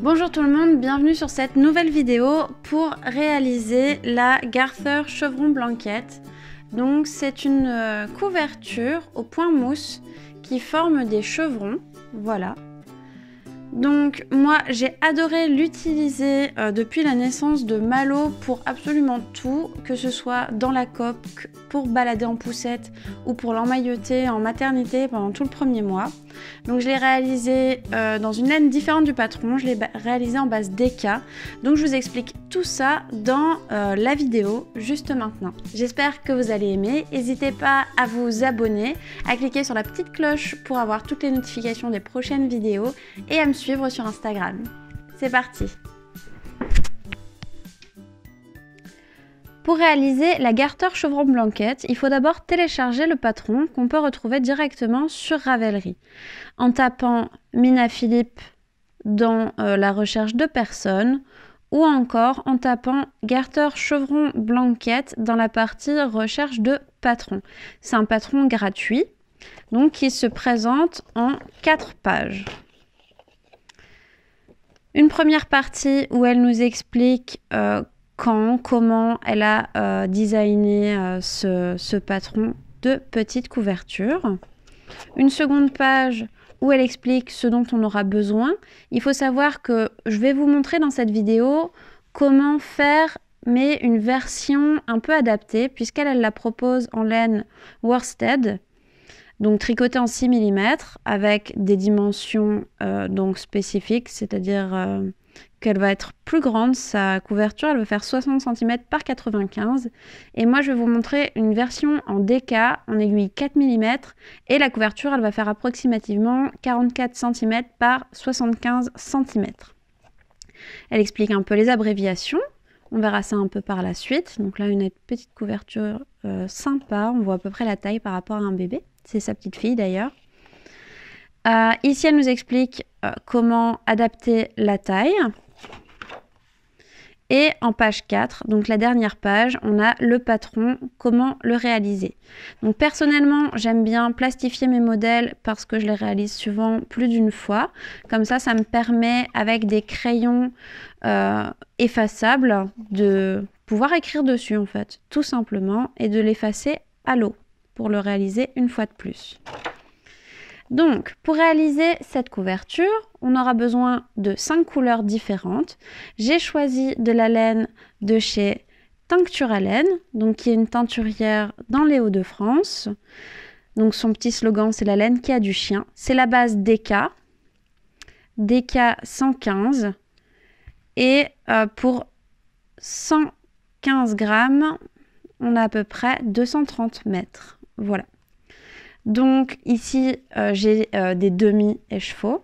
Bonjour tout le monde, bienvenue sur cette nouvelle vidéo pour réaliser la Garther Chevron Blanquette. Donc c'est une euh, couverture au point mousse qui forme des chevrons, voilà. Donc moi j'ai adoré l'utiliser euh, depuis la naissance de Malo pour absolument tout, que ce soit dans la coque, pour balader en poussette ou pour l'emmailloter en maternité pendant tout le premier mois. Donc je l'ai réalisé euh, dans une laine différente du patron, je l'ai réalisé en base DK. Donc je vous explique tout ça dans euh, la vidéo juste maintenant. J'espère que vous allez aimer. N'hésitez pas à vous abonner, à cliquer sur la petite cloche pour avoir toutes les notifications des prochaines vidéos et à me suivre sur Instagram. C'est parti Pour réaliser la Garter Chevron Blanquette, il faut d'abord télécharger le patron qu'on peut retrouver directement sur Ravelry. En tapant Mina Philippe dans euh, la recherche de personnes ou encore en tapant Garter Chevron Blanquette dans la partie recherche de patron. C'est un patron gratuit donc qui se présente en quatre pages. Une première partie où elle nous explique euh, quand, comment elle a euh, designé euh, ce, patron de petite couverture. Une seconde page où elle explique ce dont on aura besoin. Il faut savoir que je vais vous montrer dans cette vidéo comment faire mais une version un peu adaptée puisqu'elle elle la propose en laine worsted donc tricotée en 6 mm avec des dimensions euh, donc spécifiques c'est à dire qu'elle va être plus grande, sa couverture, elle va faire 60 cm par 95. Et moi, je vais vous montrer une version en DK, en aiguille 4 mm, et la couverture, elle va faire approximativement 44 cm par 75 cm. Elle explique un peu les abréviations, on verra ça un peu par la suite. Donc là, une petite couverture euh, sympa, on voit à peu près la taille par rapport à un bébé. C'est sa petite fille d'ailleurs. Euh, ici, elle nous explique euh, comment adapter la taille. Et en page 4, donc la dernière page, on a le patron, comment le réaliser. Donc personnellement, j'aime bien plastifier mes modèles parce que je les réalise souvent plus d'une fois. Comme ça, ça me permet avec des crayons euh, effaçables de pouvoir écrire dessus en fait, tout simplement, et de l'effacer à l'eau pour le réaliser une fois de plus. Donc, pour réaliser cette couverture, on aura besoin de cinq couleurs différentes. J'ai choisi de la laine de chez Teinture à laine, donc qui est une teinturière dans les Hauts-de-France. Donc son petit slogan, c'est la laine qui a du chien. C'est la base DK, DK 115. Et euh, pour 115 grammes, on a à peu près 230 mètres. Voilà. Donc ici, euh, j'ai euh, des demi-échevaux.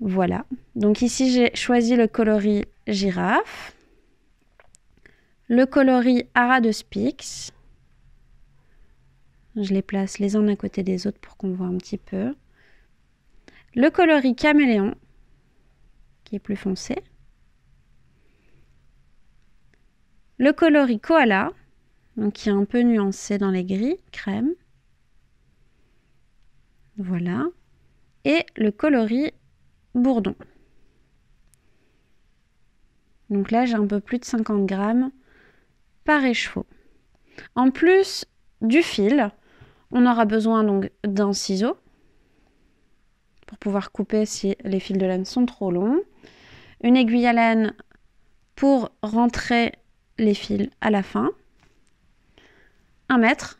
Voilà. Donc ici, j'ai choisi le coloris girafe, le coloris ara de Spix. Je les place les uns à côté des autres pour qu'on voit un petit peu. Le coloris caméléon, qui est plus foncé. Le coloris koala, donc qui est un peu nuancé dans les gris, crème. Voilà. Et le coloris bourdon. Donc là, j'ai un peu plus de 50 grammes par écheveau. En plus du fil, on aura besoin donc d'un ciseau pour pouvoir couper si les fils de laine sont trop longs. Une aiguille à laine pour rentrer les fils à la fin. Un mètre,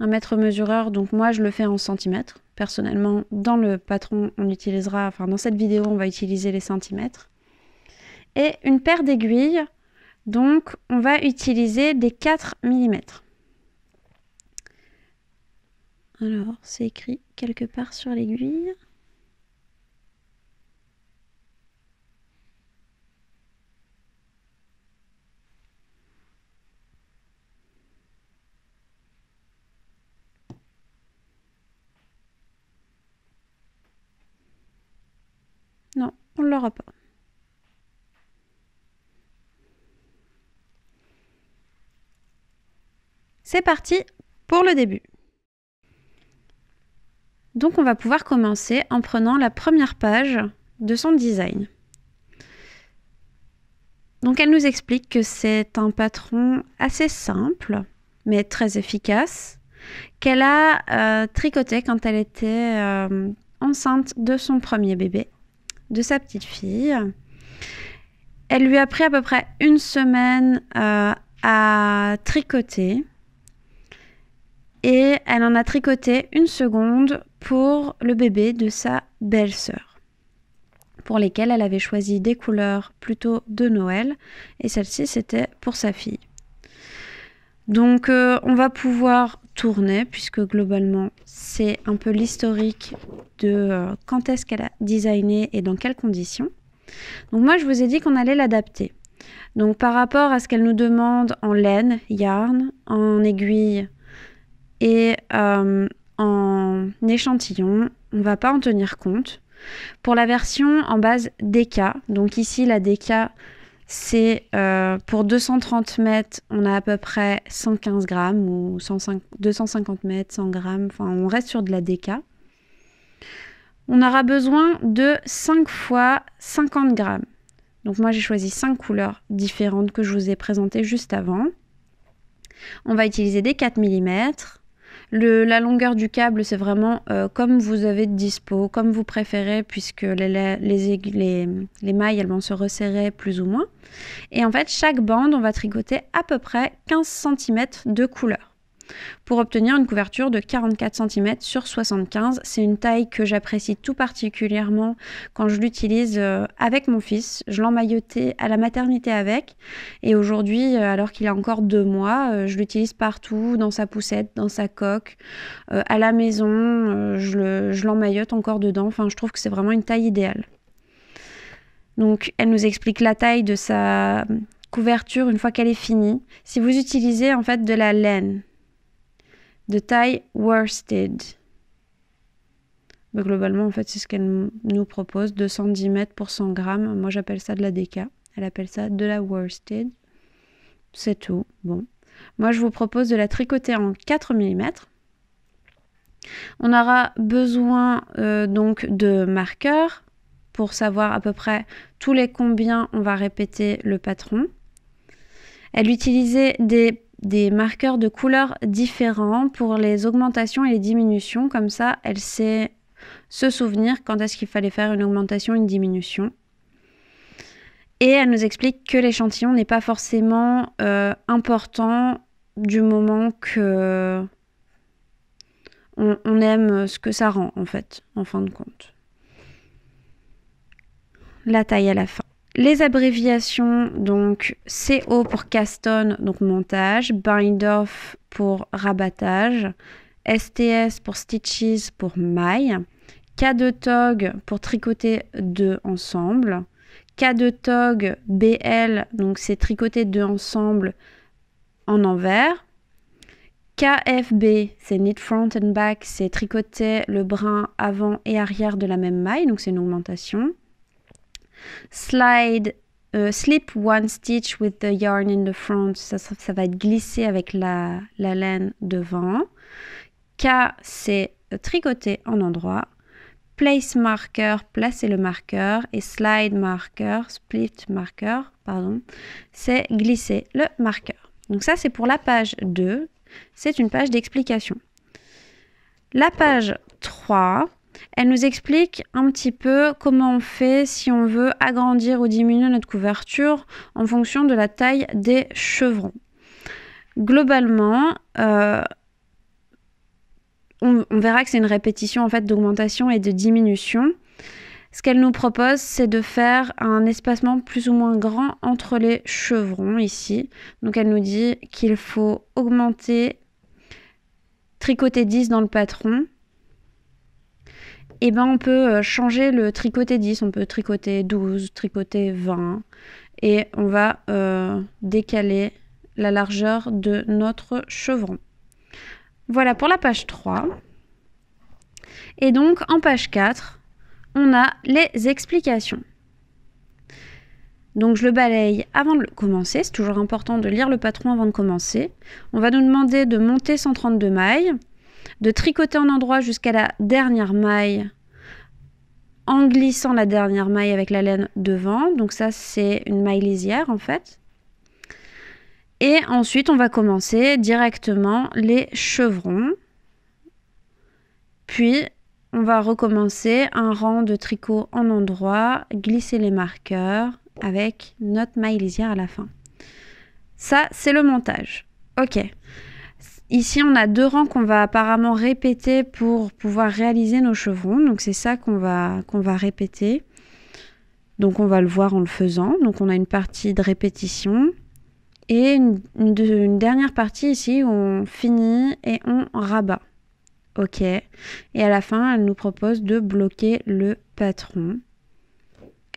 un mètre mesureur, donc moi je le fais en centimètres. Personnellement, dans le patron, on utilisera, enfin dans cette vidéo, on va utiliser les centimètres. Et une paire d'aiguilles, donc on va utiliser des 4 mm. Alors, c'est écrit quelque part sur l'aiguille. on ne C'est parti pour le début. Donc on va pouvoir commencer en prenant la première page de son design. Donc elle nous explique que c'est un patron assez simple, mais très efficace, qu'elle a euh, tricoté quand elle était euh, enceinte de son premier bébé de sa petite fille. Elle lui a pris à peu près une semaine euh, à tricoter. Et elle en a tricoté une seconde pour le bébé de sa belle-sœur, pour lesquelles elle avait choisi des couleurs plutôt de Noël, et celle-ci c'était pour sa fille. Donc euh, on va pouvoir tournait, puisque globalement, c'est un peu l'historique de euh, quand est-ce qu'elle a designé et dans quelles conditions. Donc moi, je vous ai dit qu'on allait l'adapter. Donc par rapport à ce qu'elle nous demande en laine, yarn, en aiguille et euh, en échantillon, on va pas en tenir compte. Pour la version en base DK, donc ici la DK c'est euh, pour 230 mètres, on a à peu près 115 grammes ou 250 mètres, 100 grammes. Enfin, on reste sur de la déca. On aura besoin de 5 fois 50 grammes. Donc moi j'ai choisi 5 couleurs différentes que je vous ai présentées juste avant. On va utiliser des 4 mm, la longueur du câble, c'est vraiment euh, comme vous avez de dispo, comme vous préférez, puisque les, les, les, les, mailles, elles vont se resserrer plus ou moins. Et en fait, chaque bande, on va tricoter à peu près 15 cm de couleur pour obtenir une couverture de 44 cm sur 75. C'est une taille que j'apprécie tout particulièrement quand je l'utilise euh, avec mon fils. Je l'emmaillotais à la maternité avec et aujourd'hui, euh, alors qu'il a encore deux mois, euh, je l'utilise partout, dans sa poussette, dans sa coque, à la maison, je l'emmaillote encore dedans. Enfin, je trouve que c'est vraiment une taille idéale. Donc, elle nous explique la taille de sa couverture une fois qu'elle est finie. Si vous utilisez en fait de la laine, de taille worsted. Bah, globalement, en fait, c'est ce qu'elle nous propose 210 mètres pour 100 grammes. Moi, j'appelle ça de la DK. Elle appelle ça de la worsted. C'est tout. Bon. Moi, je vous propose de la tricoter en 4 mm. On aura besoin euh, donc de marqueurs pour savoir à peu près tous les combien on va répéter le patron. Elle utilisait des des marqueurs de couleurs différents pour les augmentations et les diminutions. Comme ça, elle sait se souvenir quand est-ce qu'il fallait faire une augmentation, une diminution. Et elle nous explique que l'échantillon n'est pas forcément euh, important du moment que on aime ce que ça rend en fait, en fin de compte. La taille à la fin. Les abréviations, donc CO pour Caston, donc montage, bind-off pour rabattage, STS pour Stitches pour maille, K2 Tog pour tricoter deux ensemble, K2 Tog BL, donc c'est tricoter deux ensemble en envers, KFB, c'est knit front and back, c'est tricoter le brin avant et arrière de la même maille, donc c'est une augmentation. Slide, euh, slip one stitch with the yarn in the front, ça, va être glissé avec la, la laine devant. K, c'est euh, tricoter en endroit. Place marker, placer le marqueur. Et slide marker, split marker, pardon, c'est glisser le marqueur. Donc ça, c'est pour la page 2. C'est une page d'explication. La page 3, elle nous explique un petit peu comment on fait si on veut agrandir ou diminuer notre couverture en fonction de la taille des chevrons. Globalement, euh, on, verra que c'est une répétition en fait d'augmentation et de diminution. Ce qu'elle nous propose, c'est de faire un espacement plus ou moins grand entre les chevrons ici. Donc elle nous dit qu'il faut augmenter, tricoter 10 dans le patron, et eh ben, on peut euh, changer le tricoter 10, on peut tricoter 12, tricoter 20 et on va euh, décaler la largeur de notre chevron. Voilà pour la page 3. Et donc en page 4, on a les explications. Donc je le balaye avant de commencer, c'est toujours important de lire le patron avant de commencer. On va nous demander de monter 132 mailles de tricoter en endroit jusqu'à la dernière maille en glissant la dernière maille avec la laine devant. Donc ça, c'est une maille lisière en fait. Et ensuite, on va commencer directement les chevrons. Puis, on va recommencer un rang de tricot en endroit, glisser les marqueurs avec notre maille lisière à la fin. Ça, c'est le montage. Ok. Ici, on a deux rangs qu'on va apparemment répéter pour pouvoir réaliser nos chevrons. Donc, c'est ça qu'on va, qu'on va répéter. Donc, on va le voir en le faisant. Donc, on a une partie de répétition et une, dernière partie ici où on finit et on rabat. OK. Et à la fin, elle nous propose de bloquer le patron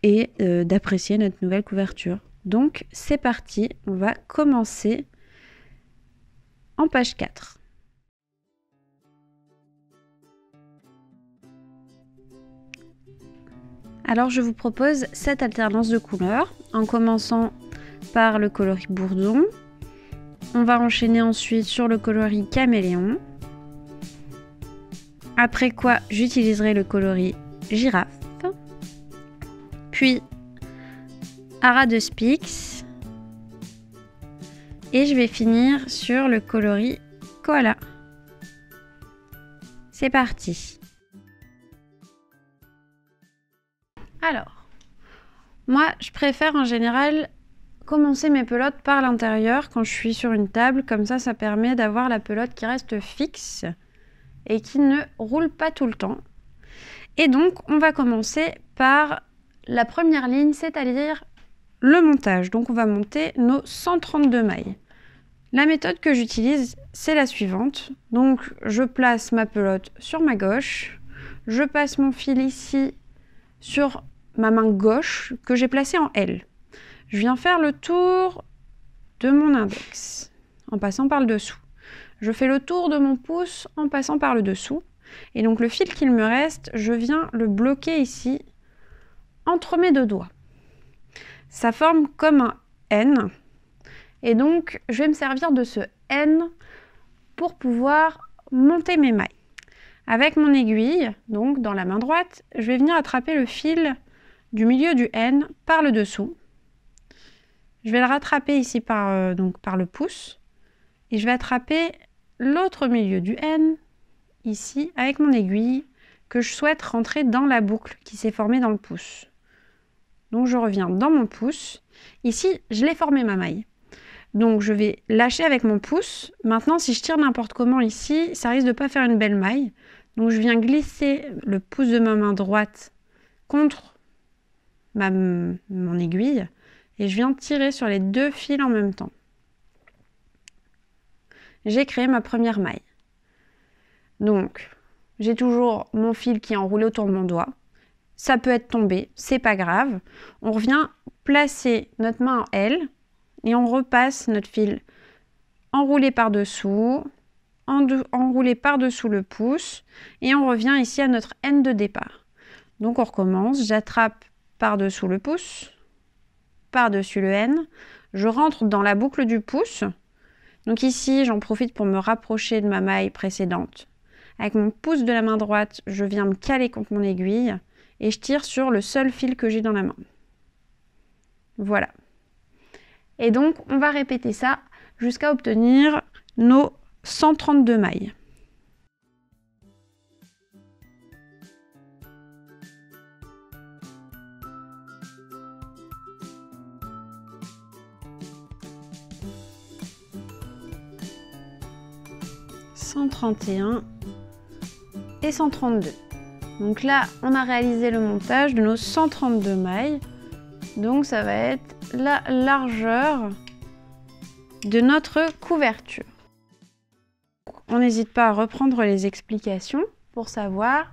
et euh, d'apprécier notre nouvelle couverture. Donc, c'est parti. On va commencer page 4. Alors je vous propose cette alternance de couleurs en commençant par le coloris bourdon. On va enchaîner ensuite sur le coloris caméléon. Après quoi, j'utiliserai le coloris girafe. Puis, ara de Spix. Et je vais finir sur le coloris koala. C'est parti Alors, moi je préfère en général commencer mes pelotes par l'intérieur quand je suis sur une table, comme ça ça permet d'avoir la pelote qui reste fixe et qui ne roule pas tout le temps. Et donc on va commencer par la première ligne, c'est-à-dire le montage. Donc on va monter nos 132 mailles. La méthode que j'utilise, c'est la suivante. Donc je place ma pelote sur ma gauche, je passe mon fil ici sur ma main gauche que j'ai placée en L. Je viens faire le tour de mon index en passant par le dessous. Je fais le tour de mon pouce en passant par le dessous. Et donc le fil qu'il me reste, je viens le bloquer ici entre mes deux doigts ça forme comme un N. Et donc, je vais me servir de ce N pour pouvoir monter mes mailles. Avec mon aiguille, donc dans la main droite, je vais venir attraper le fil du milieu du N par le dessous. Je vais le rattraper ici par, euh, donc par le pouce. Et je vais attraper l'autre milieu du N, ici, avec mon aiguille, que je souhaite rentrer dans la boucle qui s'est formée dans le pouce. Donc je reviens dans mon pouce. Ici, je l'ai formé ma maille. Donc je vais lâcher avec mon pouce. Maintenant, si je tire n'importe comment ici, ça risque de ne pas faire une belle maille. Donc je viens glisser le pouce de ma main droite contre ma, mon aiguille et je viens tirer sur les deux fils en même temps. J'ai créé ma première maille. Donc j'ai toujours mon fil qui est enroulé autour de mon doigt ça peut être tombé, c'est pas grave. On revient placer notre main en L et on repasse notre fil enroulé par-dessous, enroulé par-dessous le pouce et on revient ici à notre N de départ. Donc on recommence, j'attrape par-dessous le pouce, par-dessus le N, je rentre dans la boucle du pouce. Donc ici, j'en profite pour me rapprocher de ma maille précédente. Avec mon pouce de la main droite, je viens me caler contre mon aiguille et je tire sur le seul fil que j'ai dans la main. Voilà. Et donc on va répéter ça jusqu'à obtenir nos 132 mailles. « 131 et 132. Donc là, on a réalisé le montage de nos 132 mailles. Donc ça va être la largeur de notre couverture. On n'hésite pas à reprendre les explications pour savoir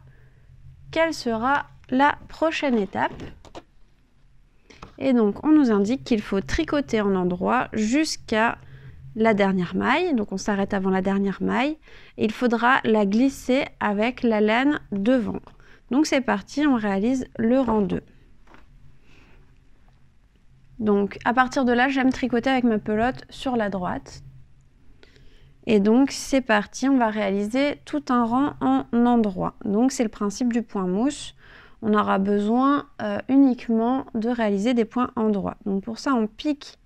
quelle sera la prochaine étape. Et donc on nous indique qu'il faut tricoter en endroit jusqu'à la dernière maille, donc on s'arrête avant la dernière maille, et il faudra la glisser avec la laine devant. Donc c'est parti, on réalise le rang 2. Donc à partir de là, j'aime tricoter avec ma pelote sur la droite. Et donc c'est parti, on va réaliser tout un rang en endroit. Donc c'est le principe du point mousse. On aura besoin euh, uniquement de réaliser des points endroit. Donc pour ça, on pique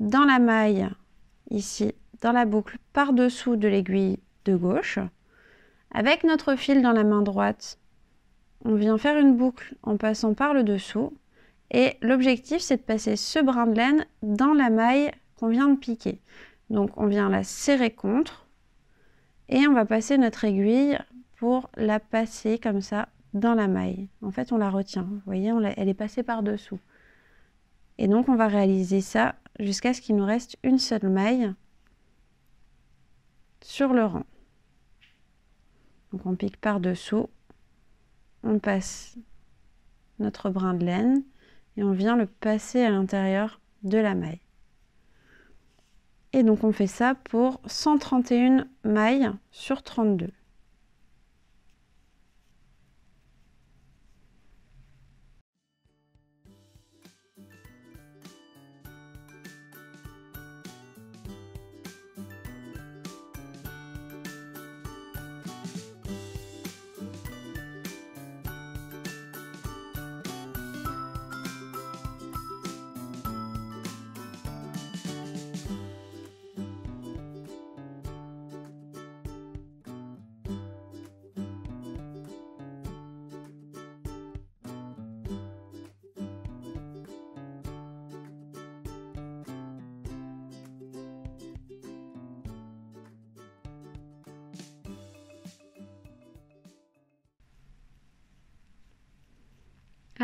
dans la maille, ici, dans la boucle, par-dessous de l'aiguille de gauche. Avec notre fil dans la main droite, on vient faire une boucle en passant par le dessous. Et l'objectif, c'est de passer ce brin de laine dans la maille qu'on vient de piquer. Donc on vient la serrer contre et on va passer notre aiguille pour la passer comme ça dans la maille. En fait, on la retient. Vous voyez, elle est passée par-dessous. Et donc, on va réaliser ça jusqu'à ce qu'il nous reste une seule maille sur le rang. Donc, on pique par-dessous on passe notre brin de laine et on vient le passer à l'intérieur de la maille. Et donc on fait ça pour 131 mailles sur 32.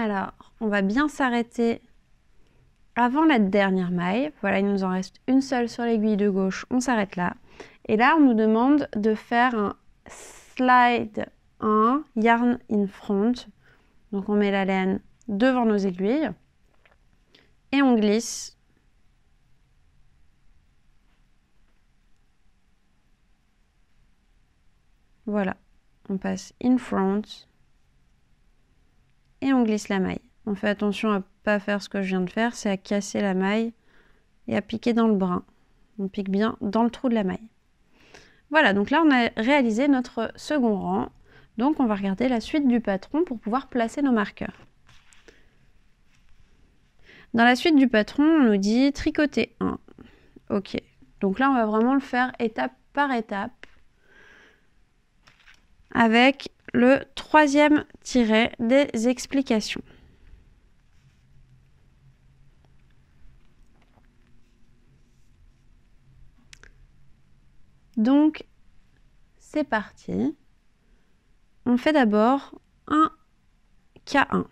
Alors, on va bien s'arrêter avant la dernière maille. Voilà, il nous en reste une seule sur l'aiguille de gauche, on s'arrête là. Et là, on nous demande de faire un slide 1, yarn in front. Donc on met la laine devant nos aiguilles et on glisse. Voilà, on passe in front et on glisse la maille. On fait attention à pas faire ce que je viens de faire, c'est à casser la maille et à piquer dans le brin. On pique bien dans le trou de la maille. Voilà, donc là on a réalisé notre second rang. Donc on va regarder la suite du patron pour pouvoir placer nos marqueurs. Dans la suite du patron, on nous dit tricoter 1. Ok, donc là on va vraiment le faire étape par étape avec le troisième tiret des explications. Donc, c'est parti. On fait d'abord un K1,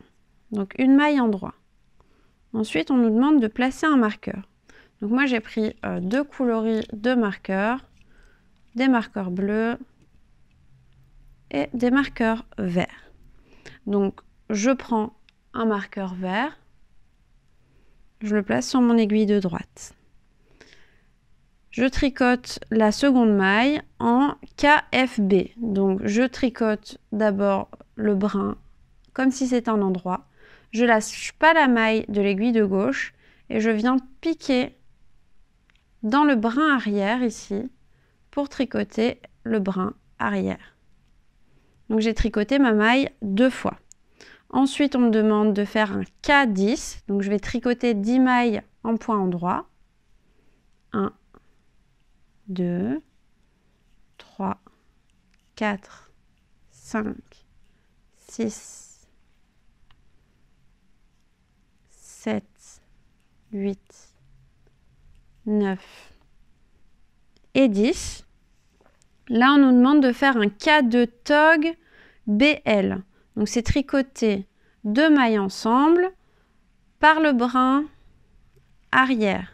donc une maille en droit. Ensuite, on nous demande de placer un marqueur. Donc moi, j'ai pris euh, deux coloris, de marqueurs, des marqueurs bleus, et des marqueurs verts. Donc je prends un marqueur vert, je le place sur mon aiguille de droite. Je tricote la seconde maille en KFB. Donc je tricote d'abord le brin comme si c'était un endroit. Je lâche pas la maille de l'aiguille de gauche et je viens piquer dans le brin arrière ici pour tricoter le brin arrière. Donc j'ai tricoté ma maille deux fois. Ensuite, on me demande de faire un K10. Donc je vais tricoter 10 mailles en point endroit. 1, 2, 3, 4, 5, 6, 7, 8, 9 et 10. Là, on nous demande de faire un cas de tog BL. Donc, c'est tricoter deux mailles ensemble par le brin arrière,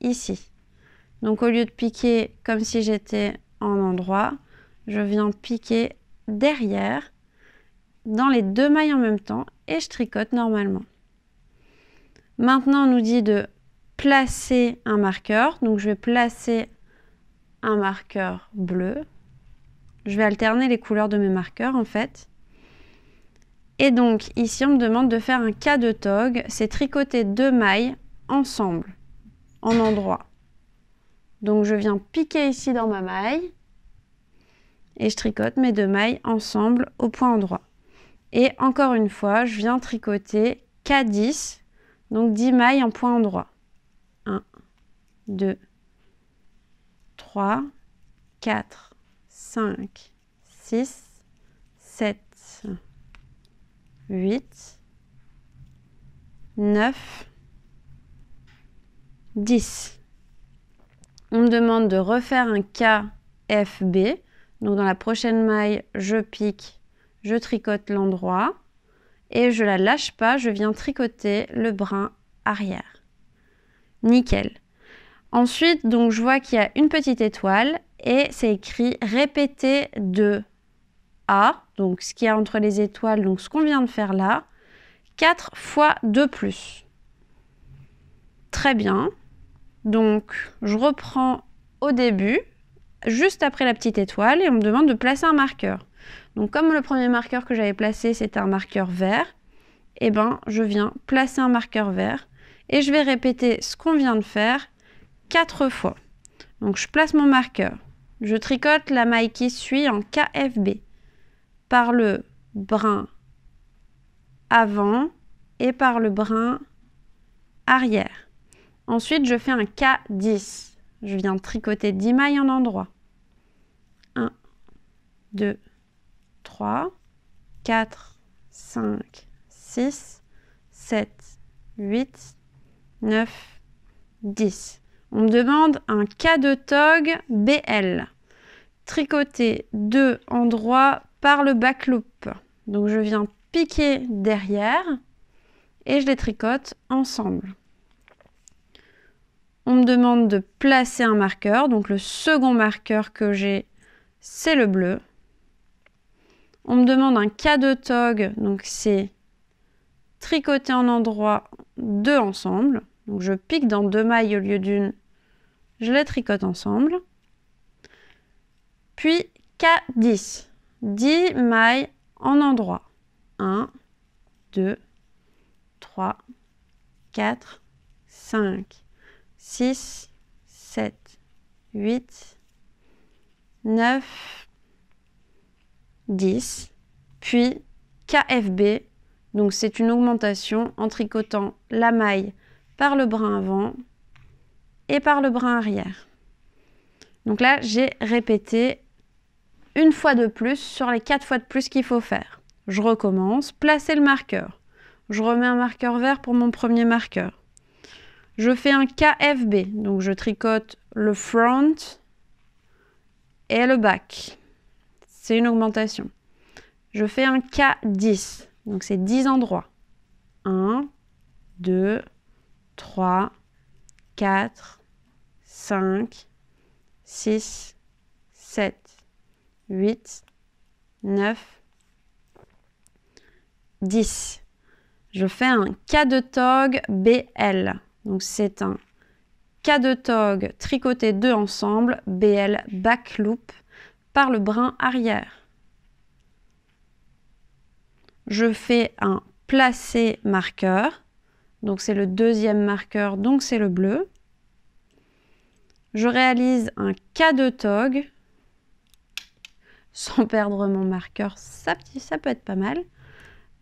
ici. Donc, au lieu de piquer comme si j'étais en endroit, je viens piquer derrière dans les deux mailles en même temps et je tricote normalement. Maintenant, on nous dit de placer un marqueur. Donc, je vais placer un marqueur bleu. Je vais alterner les couleurs de mes marqueurs en fait. Et donc ici on me demande de faire un cas de tog, c'est tricoter deux mailles ensemble, en endroit. Donc je viens piquer ici dans ma maille et je tricote mes deux mailles ensemble au point endroit. Et encore une fois, je viens tricoter K10, donc 10 mailles en point endroit. 1, 2, 3, 4, 5, 6, 7, 8, 9, 10. On me demande de refaire un KFB. Donc dans la prochaine maille, je pique, je tricote l'endroit et je la lâche pas, je viens tricoter le brin arrière. Nickel. Ensuite, donc je vois qu'il y a une petite étoile et c'est écrit répéter de A, donc ce qu'il y a entre les étoiles, donc ce qu'on vient de faire là, 4 fois de plus. Très bien. Donc je reprends au début, juste après la petite étoile, et on me demande de placer un marqueur. Donc comme le premier marqueur que j'avais placé, c'était un marqueur vert, et eh ben je viens placer un marqueur vert et je vais répéter ce qu'on vient de faire 4 fois. Donc je place mon marqueur. Je tricote la maille qui suit en KFB par le brin avant et par le brin arrière. Ensuite, je fais un K10. Je viens tricoter 10 mailles en endroit. 1, 2, 3, 4, 5, 6, 7, 8, 9, 10. On me demande un cas de tog BL. Tricoter deux endroits par le back loop. Donc je viens piquer derrière et je les tricote ensemble. On me demande de placer un marqueur. Donc le second marqueur que j'ai, c'est le bleu. On me demande un cas de tog, donc c'est tricoter en endroit deux ensemble. Donc je pique dans deux mailles au lieu d'une, je les tricote ensemble. Puis K10, 10 mailles en endroit. 1, 2, 3, 4, 5, 6, 7, 8, 9, 10, puis KFB. Donc c'est une augmentation en tricotant la maille par le brin avant et par le brin arrière. Donc là, j'ai répété une fois de plus sur les quatre fois de plus qu'il faut faire. Je recommence, placer le marqueur. Je remets un marqueur vert pour mon premier marqueur. Je fais un KFB, donc je tricote le front et le back. C'est une augmentation. Je fais un K10, donc c'est 10 endroits. 1, 2, 3, 4, 5, 6, 7, 8, 9, 10. Je fais un cas de tog BL. Donc c'est un cas de tog tricoté deux ensemble, BL back loop, par le brin arrière. Je fais un placé marqueur donc c'est le deuxième marqueur, donc c'est le bleu. Je réalise un K de tog sans perdre mon marqueur, ça, ça peut être pas mal.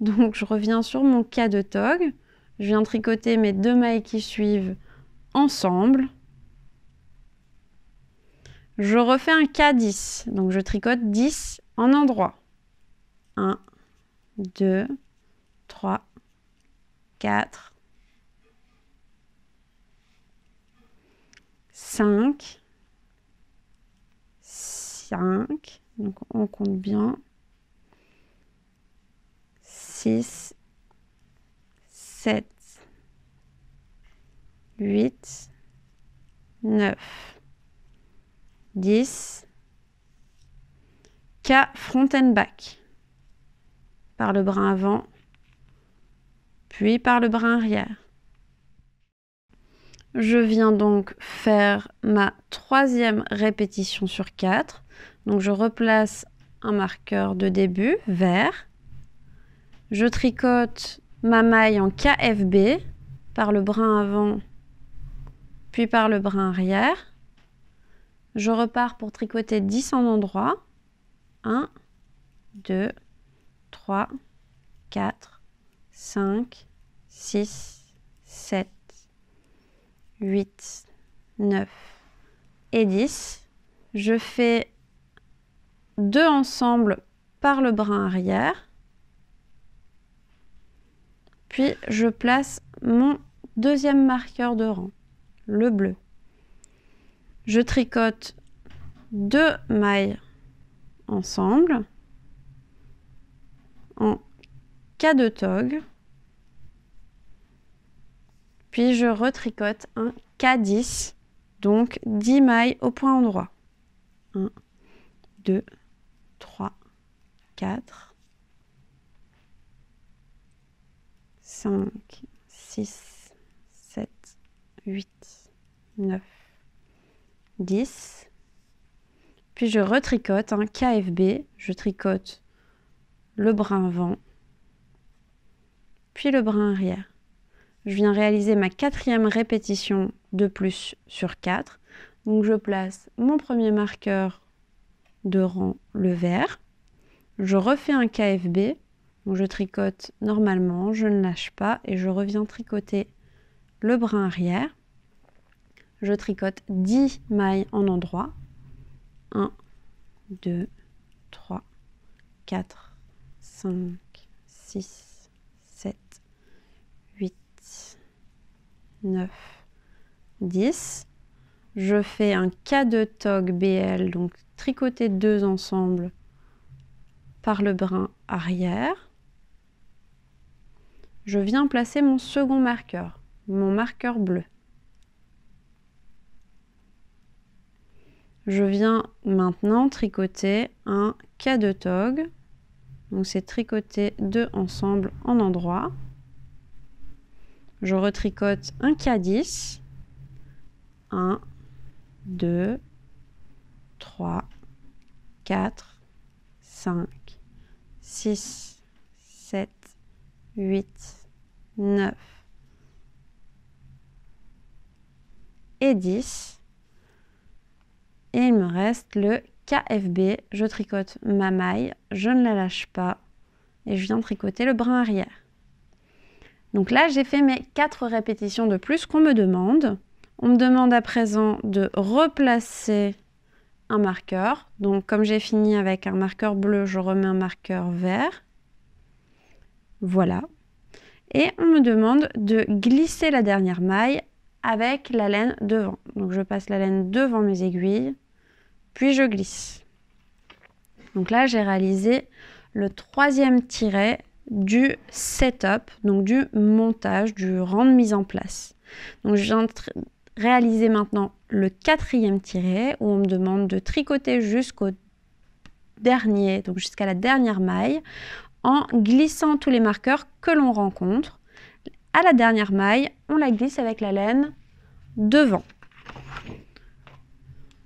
Donc je reviens sur mon K de tog. Je viens tricoter mes deux mailles qui suivent ensemble. Je refais un k 10. Donc je tricote 10 en endroit. 1, 2, 3, 4, 5, 5, donc on compte bien, 6, 7, 8, 9, 10, K front and back, par le bras avant, puis par le bras arrière. Je viens donc faire ma troisième répétition sur 4. Donc je replace un marqueur de début vert. Je tricote ma maille en KFB par le brin avant puis par le brin arrière. Je repars pour tricoter 10 en endroit. 1, 2, 3, 4, 5, 6, 7, 8, 9 et 10. Je fais deux ensembles par le brin arrière. Puis je place mon deuxième marqueur de rang, le bleu. Je tricote deux mailles ensemble en cas de togue puis je retricote un K10, donc 10 mailles au point endroit. 1, 2, 3, 4, 5, 6, 7, 8, 9, 10. Puis je retricote un KFB, je tricote le brin avant, puis le brin arrière je viens réaliser ma quatrième répétition de plus sur 4. Donc je place mon premier marqueur de rang, le vert. Je refais un KFB. Donc je tricote normalement, je ne lâche pas et je reviens tricoter le brin arrière. Je tricote 10 mailles en endroit. 1, 2, 3, 4, 5, 6, 9, 10. Je fais un cas de tog BL, donc tricoter deux ensembles par le brin arrière. Je viens placer mon second marqueur, mon marqueur bleu. Je viens maintenant tricoter un cas de tog. Donc c'est tricoter deux ensembles en endroit. Je retricote un K10. 1, 2, 3, 4, 5, 6, 7, 8, 9 et 10. Et il me reste le KFB. Je tricote ma maille, je ne la lâche pas et je viens tricoter le brin arrière. Donc là, j'ai fait mes quatre répétitions de plus qu'on me demande. On me demande à présent de replacer un marqueur. Donc comme j'ai fini avec un marqueur bleu, je remets un marqueur vert. Voilà. Et on me demande de glisser la dernière maille avec la laine devant. Donc je passe la laine devant mes aiguilles, puis je glisse. Donc là, j'ai réalisé le troisième tiret du setup, donc du montage, du rang de mise en place. Donc j'ai réaliser maintenant le quatrième tiré où on me demande de tricoter jusqu'au dernier, donc jusqu'à la dernière maille, en glissant tous les marqueurs que l'on rencontre. À la dernière maille, on la glisse avec la laine devant.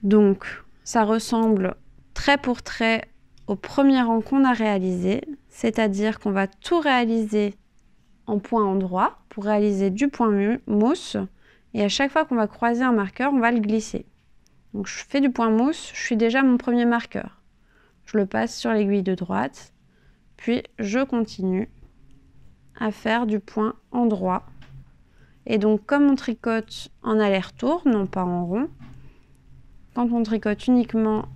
Donc ça ressemble trait pour trait au premier rang qu'on a réalisé, c'est-à-dire qu'on va tout réaliser en point endroit pour réaliser du point mousse. Et à chaque fois qu'on va croiser un marqueur, on va le glisser. Donc je fais du point mousse, je suis déjà mon premier marqueur. Je le passe sur l'aiguille de droite, puis je continue à faire du point endroit. Et donc comme on tricote en aller-retour, non pas en rond, quand on tricote uniquement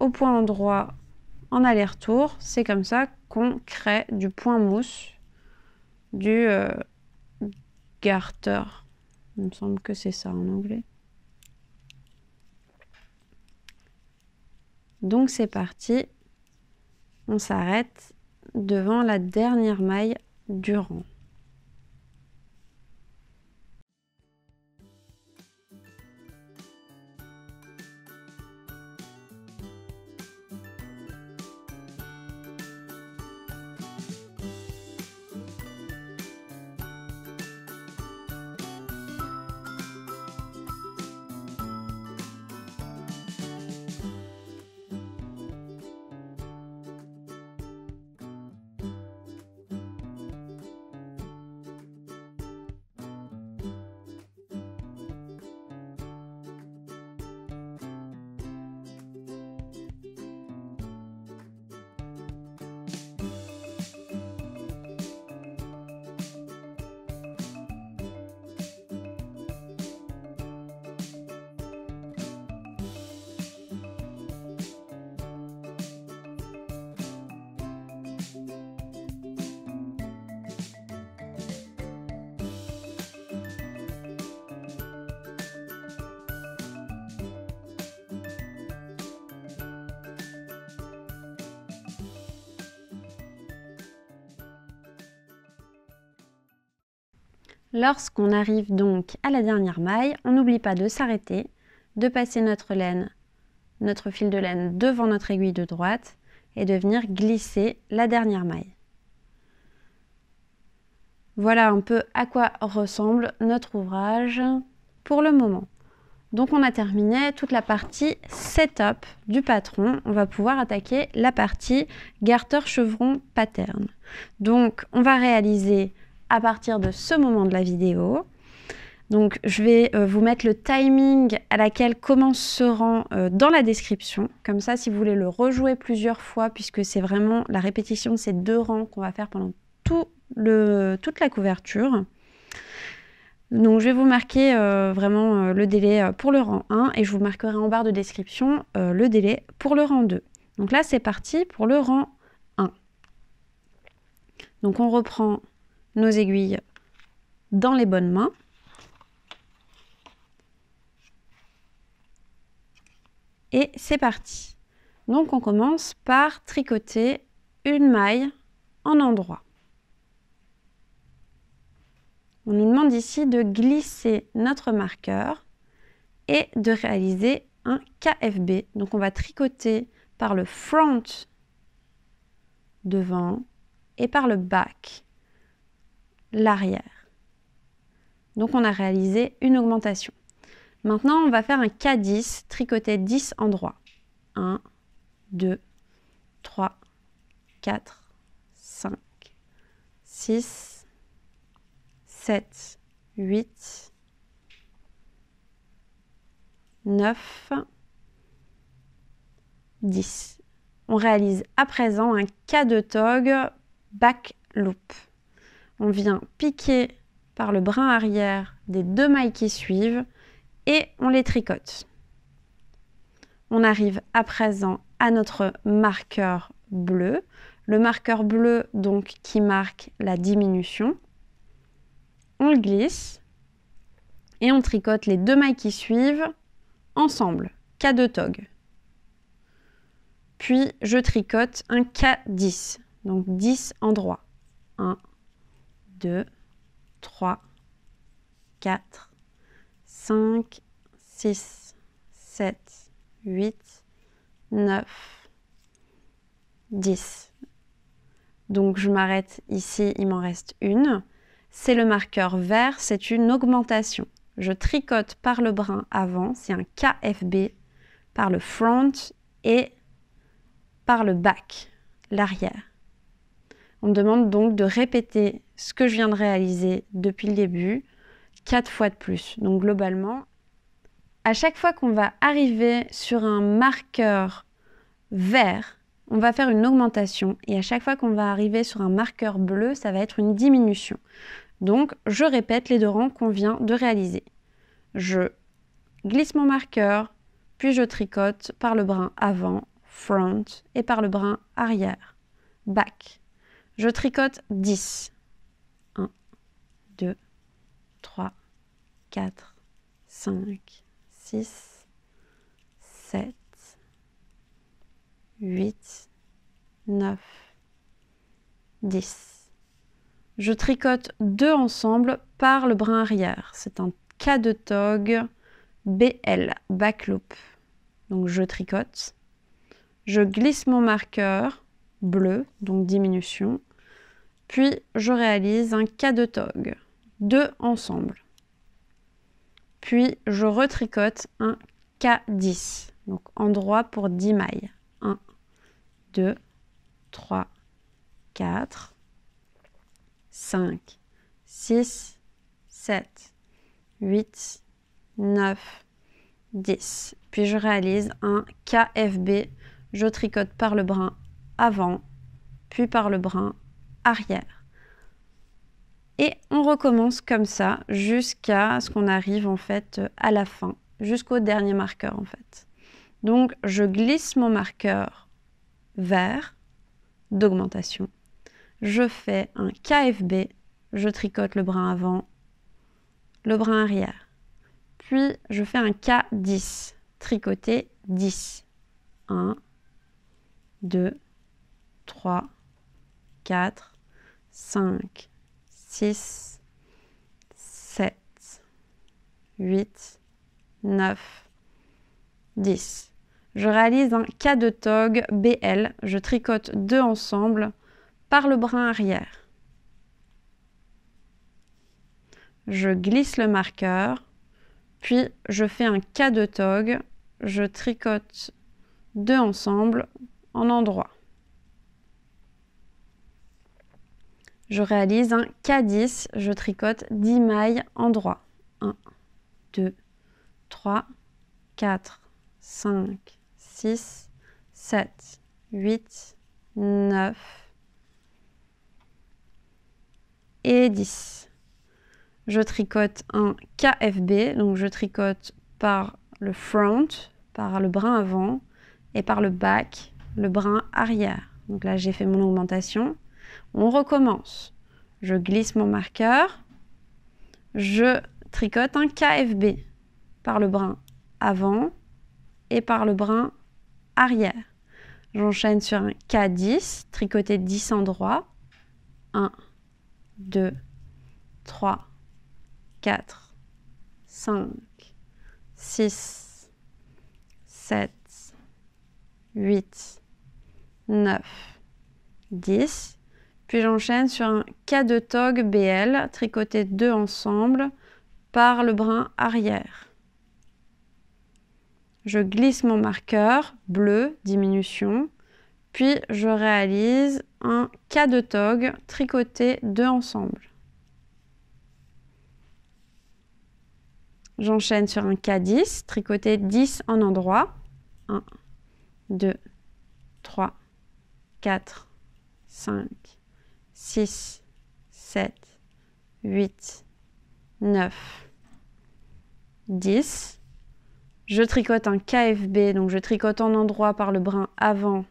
au point endroit en aller-retour. C'est comme ça qu'on crée du point mousse du euh, garter. Il me semble que c'est ça en anglais. Donc c'est parti. On s'arrête devant la dernière maille du rang. Lorsqu'on arrive donc à la dernière maille, on n'oublie pas de s'arrêter, de passer notre laine, notre fil de laine devant notre aiguille de droite et de venir glisser la dernière maille. Voilà un peu à quoi ressemble notre ouvrage pour le moment. Donc on a terminé toute la partie setup du patron. On va pouvoir attaquer la partie garter chevron pattern. Donc on va réaliser à partir de ce moment de la vidéo. Donc je vais euh, vous mettre le timing à laquelle commence ce rang euh, dans la description. Comme ça, si vous voulez le rejouer plusieurs fois, puisque c'est vraiment la répétition de ces deux rangs qu'on va faire pendant tout le, toute la couverture. Donc je vais vous marquer euh, vraiment le délai pour le rang 1 et je vous marquerai en barre de description le délai pour le rang 2. Donc là c'est parti pour le rang 1. Donc on reprend nos aiguilles dans les bonnes mains. Et c'est parti. Donc on commence par tricoter une maille en endroit. On nous demande ici de glisser notre marqueur et de réaliser un KFB. Donc on va tricoter par le front devant et par le back l'arrière. Donc on a réalisé une augmentation. Maintenant, on va faire un K10, tricoter 10 endroits. 1, 2, 3, 4, 5, 6, 7, 8, 9, 10. On réalise à présent un K de tog back loop on vient piquer par le brin arrière des deux mailles qui suivent et on les tricote. On arrive à présent à notre marqueur bleu. Le marqueur bleu donc qui marque la diminution. On le glisse et on tricote les deux mailles qui suivent ensemble, K2 tog. Puis je tricote un K10, donc 10 endroits. 1, 2, 3, 4, 5, 6, 7, 8, 9, 10. Donc je m'arrête ici, il m'en reste une. C'est le marqueur vert, c'est une augmentation. Je tricote par le brin avant, c'est un KFB, par le front et par le back, l'arrière. On me demande donc de répéter ce que je viens de réaliser depuis le début, quatre fois de plus. Donc globalement, à chaque fois qu'on va arriver sur un marqueur vert, on va faire une augmentation. Et à chaque fois qu'on va arriver sur un marqueur bleu, ça va être une diminution. Donc je répète les deux rangs qu'on vient de réaliser. Je glisse mon marqueur, puis je tricote par le brin avant, front, et par le brin arrière, back. Je tricote 10. 1, 2, 3, 4, 5, 6, 7, 8, 9, 10. Je tricote deux ensemble par le brin arrière. C'est un cas de tog BL, back loop. Donc je tricote. Je glisse mon marqueur bleu, donc diminution, puis je réalise un cas de tog, deux ensemble. Puis je retricote un K10, donc endroit pour 10 mailles. 1, 2, 3, 4, 5, 6, 7, 8, 9, 10. Puis je réalise un KFB. Je tricote par le brin avant, puis par le brin arrière. Et on recommence comme ça jusqu'à ce qu'on arrive en fait à la fin, jusqu'au dernier marqueur en fait. Donc je glisse mon marqueur vert d'augmentation. Je fais un KFB, je tricote le brin avant, le brin arrière. Puis je fais un K10, tricoter 10. 1, 2, 3, 4, 5, 6, 7, 8, 9, 10. Je réalise un cas de tog BL. Je tricote deux ensemble par le brin arrière. Je glisse le marqueur, puis je fais un cas de tog. Je tricote deux ensemble en endroit. je réalise un K10, je tricote 10 mailles en droit. 1, 2, 3, 4, 5, 6, 7, 8, 9 et 10. Je tricote un KFB, donc je tricote par le front, par le brin avant et par le back, le brin arrière. Donc là j'ai fait mon augmentation. On recommence. Je glisse mon marqueur. Je tricote un KFB par le brin avant et par le brin arrière. J'enchaîne sur un K10, tricoter 10 endroits. 1, 2, 3, 4, 5, 6, 7, 8, 9, 10. Puis j'enchaîne sur un K de tog BL, tricoté deux ensemble par le brin arrière. Je glisse mon marqueur bleu, diminution, puis je réalise un K de tog tricoté deux ensemble. J'enchaîne sur un k 10, tricoté 10 en endroit. 1, 2, 3, 4, 5, 6, 7, 8, 9, 10. Je tricote un KFB, donc je tricote en endroit par le brin avant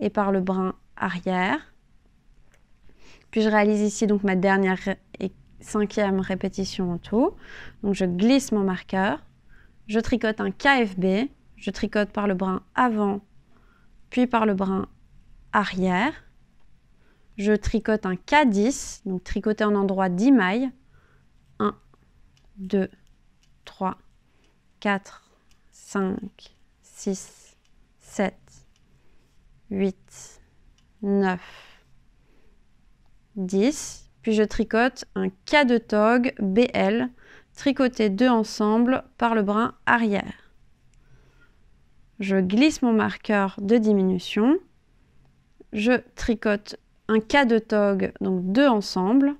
et par le brin arrière. Puis je réalise ici donc ma dernière et cinquième répétition en tout. Donc je glisse mon marqueur, je tricote un KFB, je tricote par le brin avant, puis par le brin arrière je tricote un K10, donc tricoter en endroit 10 mailles. 1, 2, 3, 4, 5, 6, 7, 8, 9, 10. Puis je tricote un K de tog BL, tricoter deux ensemble par le brin arrière. Je glisse mon marqueur de diminution je tricote un K de tog, donc deux ensemble,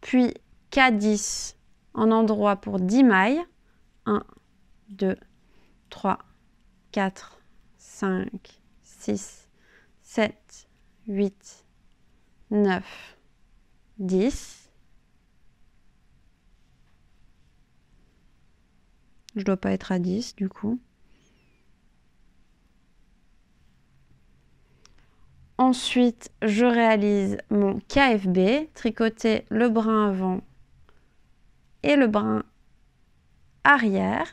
puis K10 en endroit pour 10 mailles, 1, 2, 3, 4, 5, 6, 7, 8, 9, 10. Je ne dois pas être à 10 du coup. Ensuite, je réalise mon KFB, tricoter le brin avant et le brin arrière.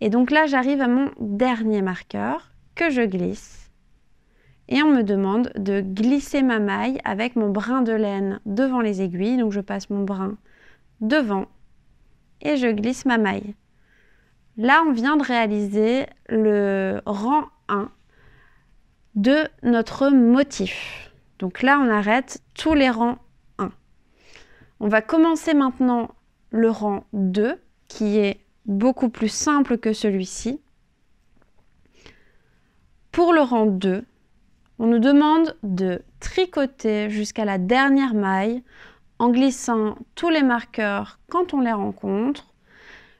Et donc là, j'arrive à mon dernier marqueur que je glisse. Et on me demande de glisser ma maille avec mon brin de laine devant les aiguilles. Donc je passe mon brin devant et je glisse ma maille. Là, on vient de réaliser le rang 1 de notre motif. Donc là, on arrête tous les rangs 1. On va commencer maintenant le rang 2, qui est beaucoup plus simple que celui-ci. Pour le rang 2, on nous demande de tricoter jusqu'à la dernière maille en glissant tous les marqueurs quand on les rencontre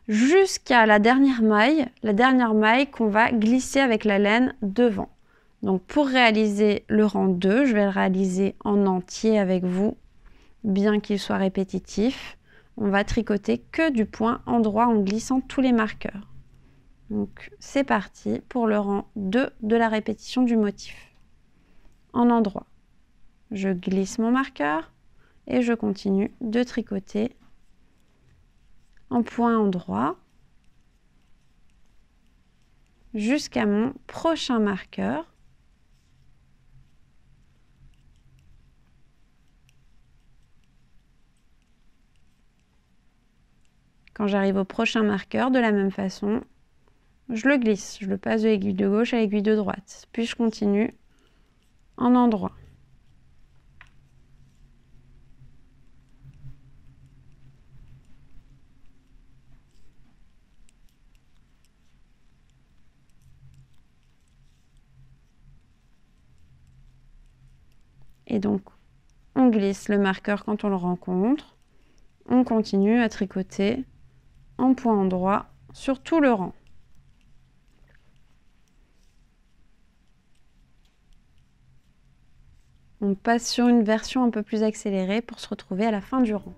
jusqu'à la dernière maille, la dernière maille qu'on va glisser avec la laine devant. Donc pour réaliser le rang 2, je vais le réaliser en entier avec vous, bien qu'il soit répétitif. On va tricoter que du point endroit en glissant tous les marqueurs. Donc c'est parti pour le rang 2 de la répétition du motif. En endroit, je glisse mon marqueur et je continue de tricoter en point endroit jusqu'à mon prochain marqueur Quand j'arrive au prochain marqueur, de la même façon, je le glisse. Je le passe de l'aiguille de gauche à l'aiguille de droite. Puis je continue en endroit. Et donc, on glisse le marqueur quand on le rencontre. On continue à tricoter en point droit sur tout le rang. On passe sur une version un peu plus accélérée pour se retrouver à la fin du rang.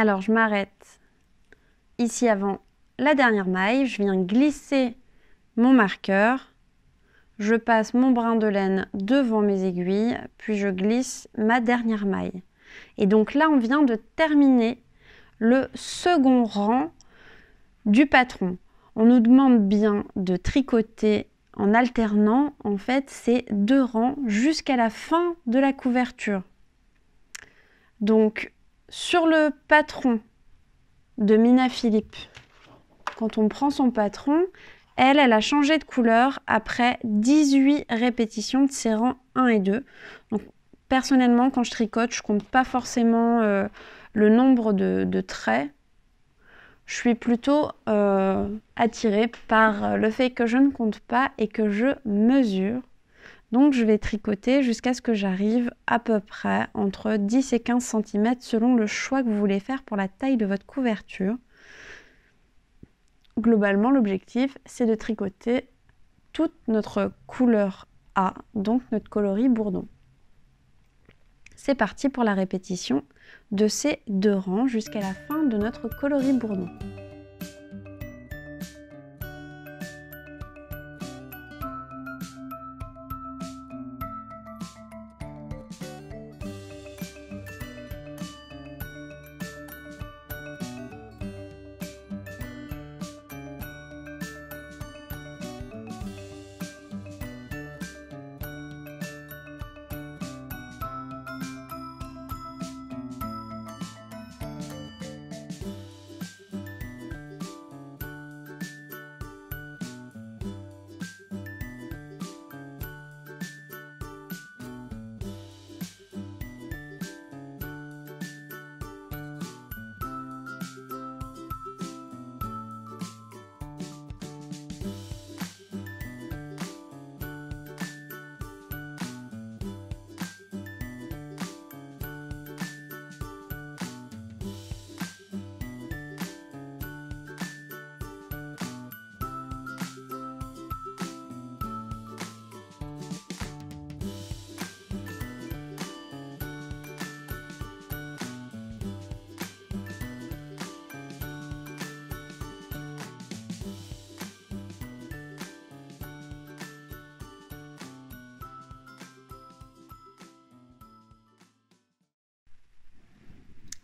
Alors je m'arrête ici avant la dernière maille, je viens glisser mon marqueur, je passe mon brin de laine devant mes aiguilles, puis je glisse ma dernière maille. Et donc là, on vient de terminer le second rang du patron. On nous demande bien de tricoter en alternant en fait ces deux rangs jusqu'à la fin de la couverture. Donc sur le patron de Mina Philippe, quand on prend son patron, elle, elle a changé de couleur après 18 répétitions de ses rangs 1 et 2. Donc, personnellement, quand je tricote, je compte pas forcément euh, le nombre de, traits. Je suis plutôt euh, attirée par euh, le fait que je ne compte pas et que je mesure. Donc je vais tricoter jusqu'à ce que j'arrive à peu près entre 10 et 15 cm selon le choix que vous voulez faire pour la taille de votre couverture. Globalement l'objectif c'est de tricoter toute notre couleur A, donc notre coloris bourdon. C'est parti pour la répétition de ces deux rangs jusqu'à la fin de notre coloris bourdon.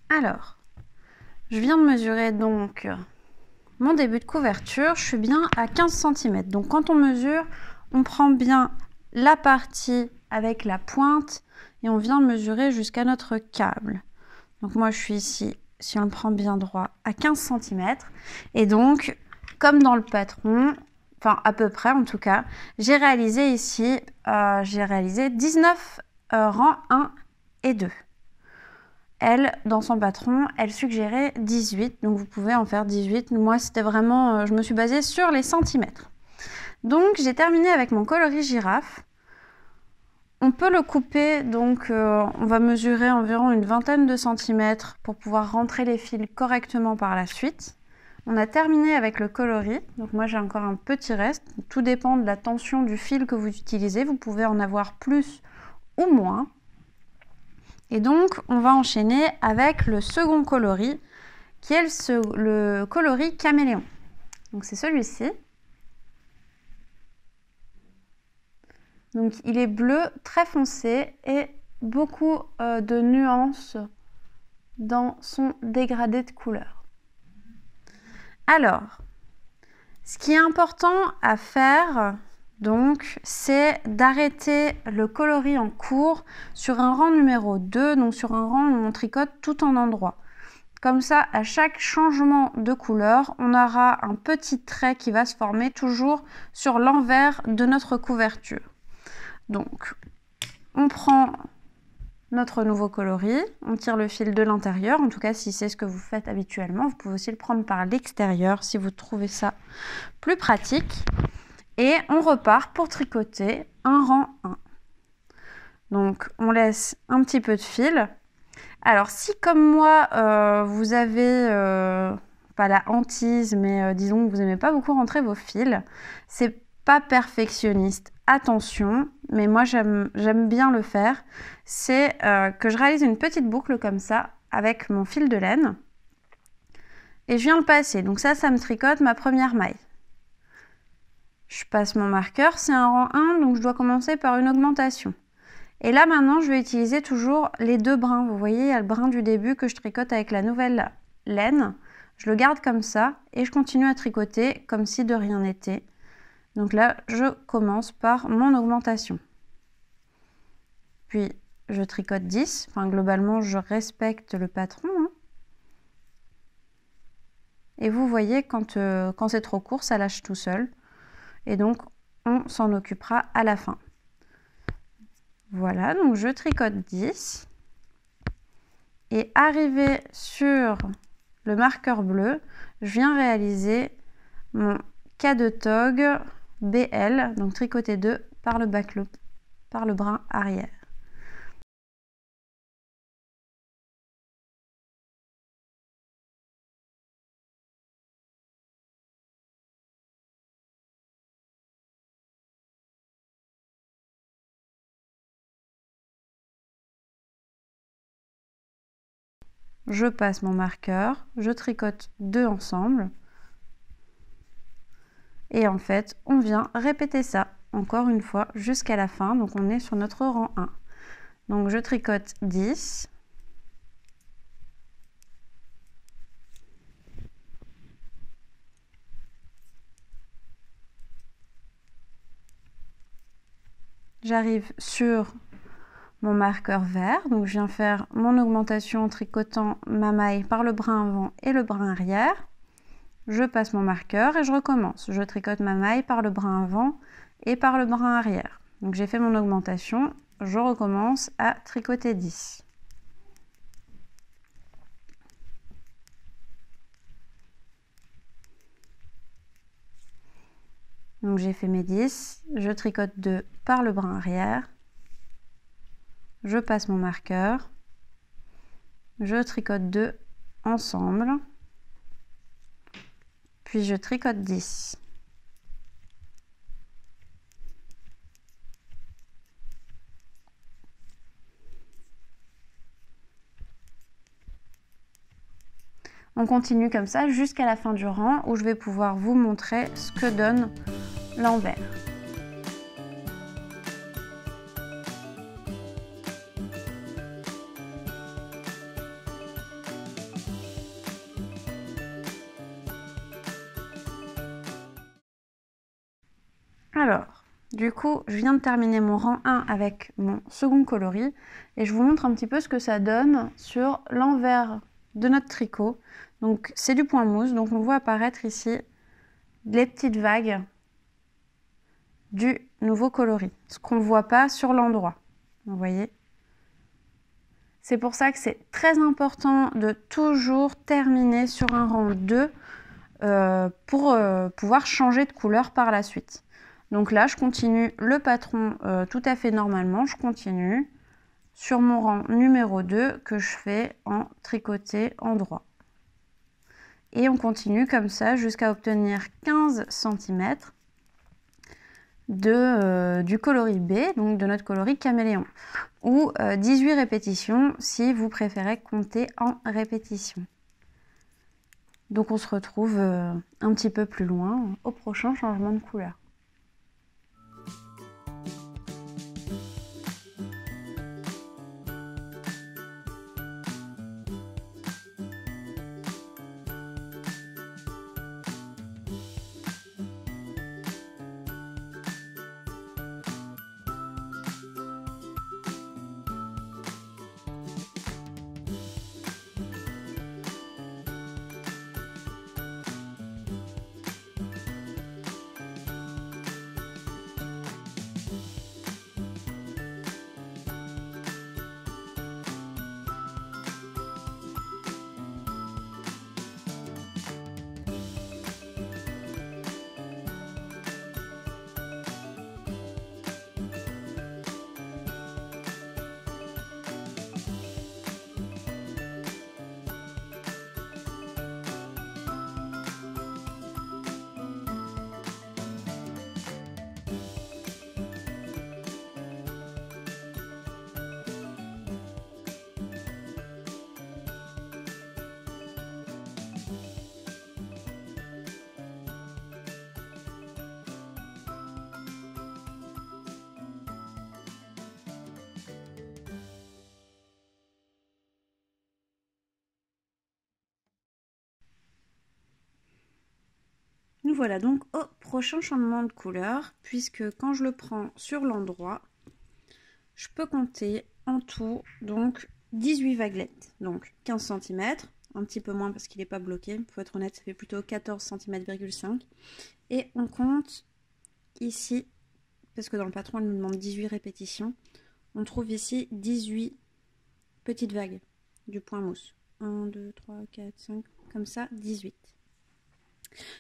Alors, je viens de mesurer donc mon début de couverture, je suis bien à 15 cm. Donc quand on mesure, on prend bien la partie avec la pointe et on vient mesurer jusqu'à notre câble. Donc moi je suis ici, si on le prend bien droit, à 15 cm. Et donc, comme dans le patron, enfin à peu près en tout cas, j'ai réalisé ici, euh, j'ai réalisé 19 euh, rangs 1 et 2 elle, dans son patron, elle suggérait 18. Donc vous pouvez en faire 18. Moi, c'était vraiment, euh, je me suis basée sur les centimètres. Donc j'ai terminé avec mon coloris girafe. On peut le couper, donc euh, on va mesurer environ une vingtaine de centimètres pour pouvoir rentrer les fils correctement par la suite. On a terminé avec le coloris, donc moi j'ai encore un petit reste, tout dépend de la tension du fil que vous utilisez, vous pouvez en avoir plus ou moins. Et donc, on va enchaîner avec le second coloris, qui est le, coloris caméléon. Donc, c'est celui-ci. Donc, il est bleu très foncé et beaucoup euh, de nuances dans son dégradé de couleur. Alors, ce qui est important à faire, donc c'est d'arrêter le coloris en cours sur un rang numéro 2, donc sur un rang où on tricote tout en endroit. Comme ça, à chaque changement de couleur, on aura un petit trait qui va se former toujours sur l'envers de notre couverture. Donc, on prend notre nouveau coloris, on tire le fil de l'intérieur, en tout cas si c'est ce que vous faites habituellement, vous pouvez aussi le prendre par l'extérieur si vous trouvez ça plus pratique et on repart pour tricoter un rang 1. Donc on laisse un petit peu de fil. Alors si comme moi euh, vous avez euh, pas la hantise mais euh, disons que vous n'aimez pas beaucoup rentrer vos fils, c'est pas perfectionniste, attention, mais moi j'aime bien le faire, c'est que je réalise une petite boucle comme ça avec mon fil de laine et je viens le passer. Donc ça, ça me tricote ma première maille. Je passe mon marqueur, c'est un rang 1, donc je dois commencer par une augmentation. Et là maintenant, je vais utiliser toujours les deux brins. Vous voyez, il y a le brin du début que je tricote avec la nouvelle laine. Je le garde comme ça et je continue à tricoter comme si de rien n'était. Donc là, je commence par mon augmentation. Puis, je tricote 10. Enfin, globalement, je respecte le patron. Hein. Et vous voyez, euh, quand c'est trop court, ça lâche tout seul et donc on s'en occupera à la fin. Voilà, donc je tricote 10 et arrivé sur le marqueur bleu, je viens réaliser mon cas de tog BL, donc tricoter 2 par le bas par le brin arrière. je passe mon marqueur, je tricote deux ensemble. Et en fait, on vient répéter ça encore une fois jusqu'à la fin. Donc on est sur notre rang 1. Donc je tricote 10. J'arrive sur mon marqueur vert. Donc je viens faire mon augmentation en tricotant ma maille par le brin avant et le brin arrière. Je passe mon marqueur et je recommence. Je tricote ma maille par le brin avant et par le brin arrière. Donc j'ai fait mon augmentation, je recommence à tricoter 10. Donc j'ai fait mes 10, je tricote 2 par le brin arrière, je passe mon marqueur, je tricote deux ensemble, puis je tricote 10. On continue comme ça jusqu'à la fin du rang où je vais pouvoir vous montrer ce que donne l'envers. Alors, du coup, je viens de terminer mon rang 1 avec mon second coloris et je vous montre un petit peu ce que ça donne sur l'envers de notre tricot. Donc c'est du point mousse, donc on voit apparaître ici les petites vagues du nouveau coloris, ce qu'on ne voit pas sur l'endroit. Vous voyez C'est pour ça que c'est très important de toujours terminer sur un rang 2 euh, pour euh, pouvoir changer de couleur par la suite. Donc là, je continue le patron euh, tout à fait normalement. Je continue sur mon rang numéro 2 que je fais en tricoté en droit. Et on continue comme ça jusqu'à obtenir 15 cm de, euh, du coloris B, donc de notre coloris caméléon, ou 18 euh, répétitions si vous préférez compter en répétitions. Donc on se retrouve un petit peu plus loin au prochain changement de couleur. voilà donc au oh, prochain changement de couleur, puisque quand je le prends sur l'endroit, je peux compter en tout donc 18 vaguelettes, donc 15 cm, un petit peu moins parce qu'il n'est pas bloqué, pour être honnête, ça fait plutôt 14 cm,5. Et on compte ici, parce que dans le patron, il nous demande 18 répétitions, on trouve ici 18 petites vagues du point mousse. 1, 2, 3, 4, 5, comme ça, 18.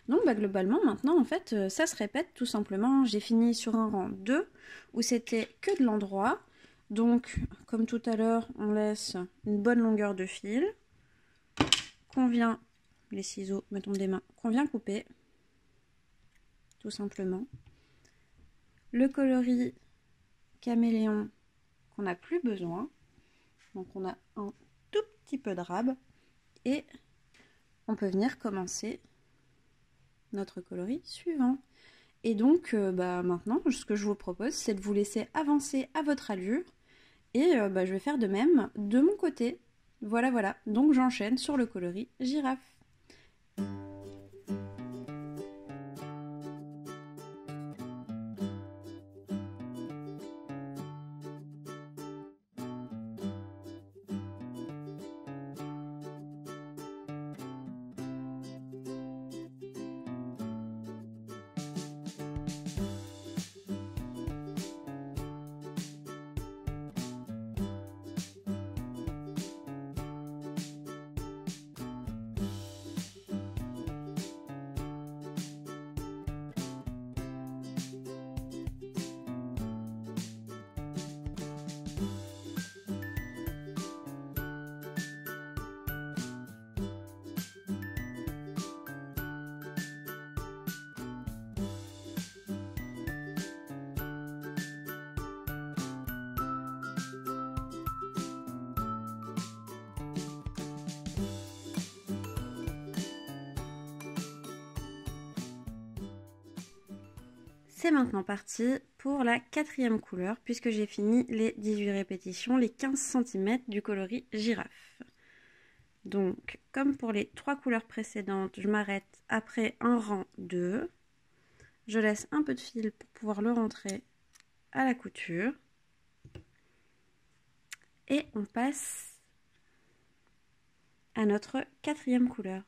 Donc bah, globalement maintenant en fait euh, ça se répète tout simplement. J'ai fini sur un rang 2 où c'était que de l'endroit. Donc comme tout à l'heure on laisse une bonne longueur de fil. Qu'on vient, les ciseaux me tombent des mains, qu'on vient couper tout simplement. Le coloris caméléon qu'on n'a plus besoin. Donc on a un tout petit peu de rab et on peut venir commencer notre coloris suivant. Et donc euh, bah, maintenant, ce que je vous propose, c'est de vous laisser avancer à votre allure. Et euh, bah, je vais faire de même de mon côté. Voilà, voilà. Donc j'enchaîne sur le coloris girafe. maintenant parti pour la quatrième couleur puisque j'ai fini les 18 répétitions, les 15 cm du coloris girafe. Donc, comme pour les trois couleurs précédentes, je m'arrête après un rang 2. Je laisse un peu de fil pour pouvoir le rentrer à la couture. Et on passe à notre quatrième couleur.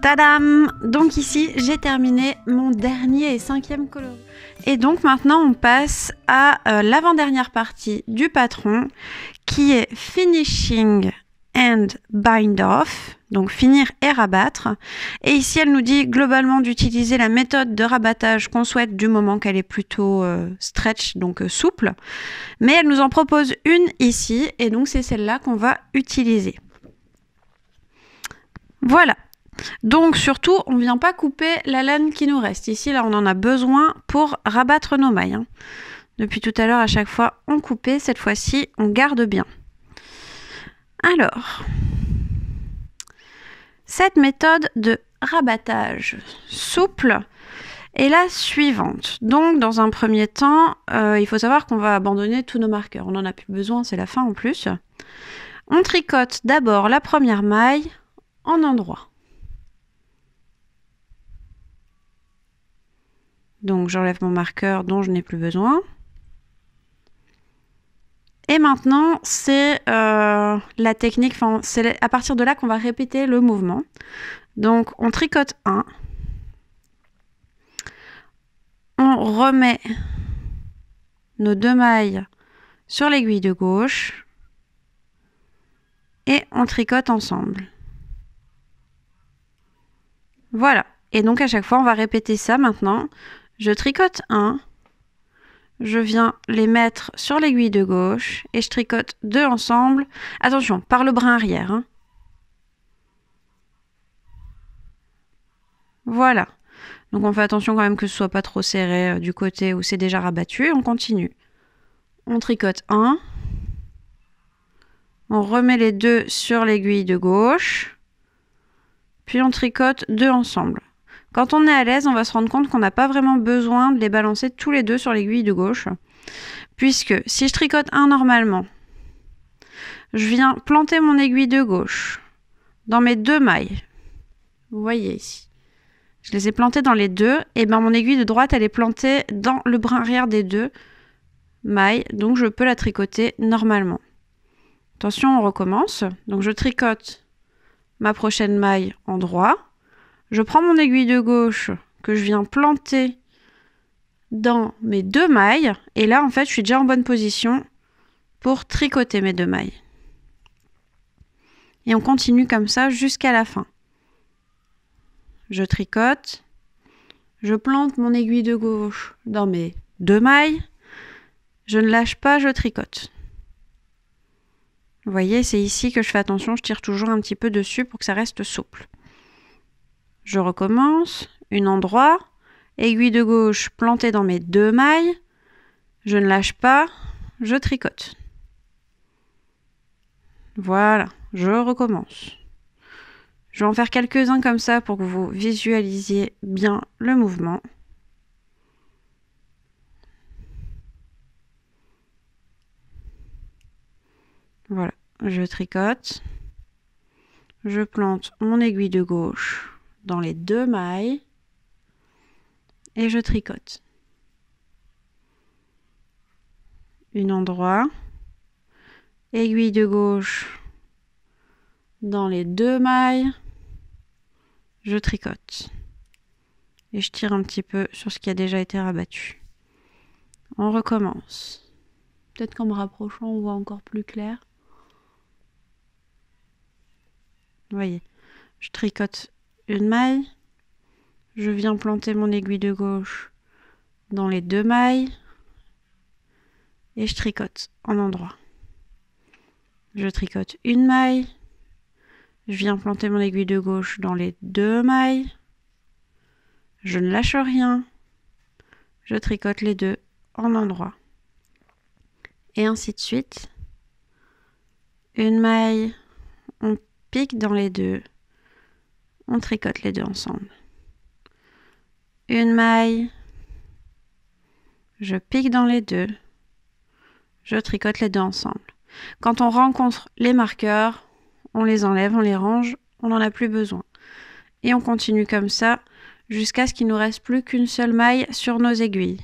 Tadam Donc ici, j'ai terminé mon dernier et cinquième coloris. Et donc maintenant, on passe à euh, l'avant-dernière partie du patron, qui est Finishing and Bind Off, donc finir et rabattre. Et ici, elle nous dit globalement d'utiliser la méthode de rabattage qu'on souhaite du moment qu'elle est plutôt euh, stretch, donc euh, souple. Mais elle nous en propose une ici, et donc c'est celle-là qu'on va utiliser. Voilà. Donc surtout, on ne vient pas couper la laine qui nous reste. Ici, là, on en a besoin pour rabattre nos mailles. Hein. Depuis tout à l'heure, à chaque fois, on coupait. Cette fois-ci, on garde bien. Alors, cette méthode de rabattage souple est la suivante. Donc, dans un premier temps, euh, il faut savoir qu'on va abandonner tous nos marqueurs. On n'en a plus besoin, c'est la fin en plus. On tricote d'abord la première maille en endroit. Donc j'enlève mon marqueur dont je n'ai plus besoin. Et maintenant, c'est euh, la technique, c'est à partir de là qu'on va répéter le mouvement. Donc on tricote 1. On remet nos deux mailles sur l'aiguille de gauche et on tricote ensemble. Voilà. Et donc à chaque fois, on va répéter ça maintenant je tricote un, je viens les mettre sur l'aiguille de gauche et je tricote deux ensemble. Attention, par le brin arrière. Hein. Voilà. Donc on fait attention quand même que ce soit pas trop serré euh, du côté où c'est déjà rabattu on continue. On tricote un. On remet les deux sur l'aiguille de gauche. Puis on tricote deux ensemble. Quand on est à l'aise, on va se rendre compte qu'on n'a pas vraiment besoin de les balancer tous les deux sur l'aiguille de gauche. Puisque si je tricote un normalement, je viens planter mon aiguille de gauche dans mes deux mailles. Vous voyez ici. Je les ai plantées dans les deux. Et bien mon aiguille de droite, elle est plantée dans le brin arrière des deux mailles. Donc je peux la tricoter normalement. Attention, on recommence. Donc je tricote ma prochaine maille en droit je prends mon aiguille de gauche que je viens planter dans mes deux mailles. Et là, en fait, je suis déjà en bonne position pour tricoter mes deux mailles. Et on continue comme ça jusqu'à la fin. Je tricote, je plante mon aiguille de gauche dans mes deux mailles, je ne lâche pas, je tricote. Vous voyez, c'est ici que je fais attention, je tire toujours un petit peu dessus pour que ça reste souple. Je recommence, une endroit, aiguille de gauche plantée dans mes deux mailles, je ne lâche pas, je tricote. Voilà, je recommence. Je vais en faire quelques-uns comme ça pour que vous visualisiez bien le mouvement. Voilà, je tricote. Je plante mon aiguille de gauche dans les deux mailles et je tricote. Une endroit, aiguille de gauche dans les deux mailles, je tricote. Et je tire un petit peu sur ce qui a déjà été rabattu. On recommence. Peut-être qu'en me rapprochant, on voit encore plus clair. Vous voyez, je tricote maille, je viens planter mon aiguille de gauche dans les deux mailles et je tricote en endroit. Je tricote une maille, je viens planter mon aiguille de gauche dans les deux mailles, je ne lâche rien, je tricote les deux en endroit. Et ainsi de suite. Une maille, on pique dans les deux, on tricote les deux ensemble. Une maille, je pique dans les deux, je tricote les deux ensemble. Quand on rencontre les marqueurs, on les enlève, on les range, on n'en a plus besoin. Et on continue comme ça jusqu'à ce qu'il nous reste plus qu'une seule maille sur nos aiguilles.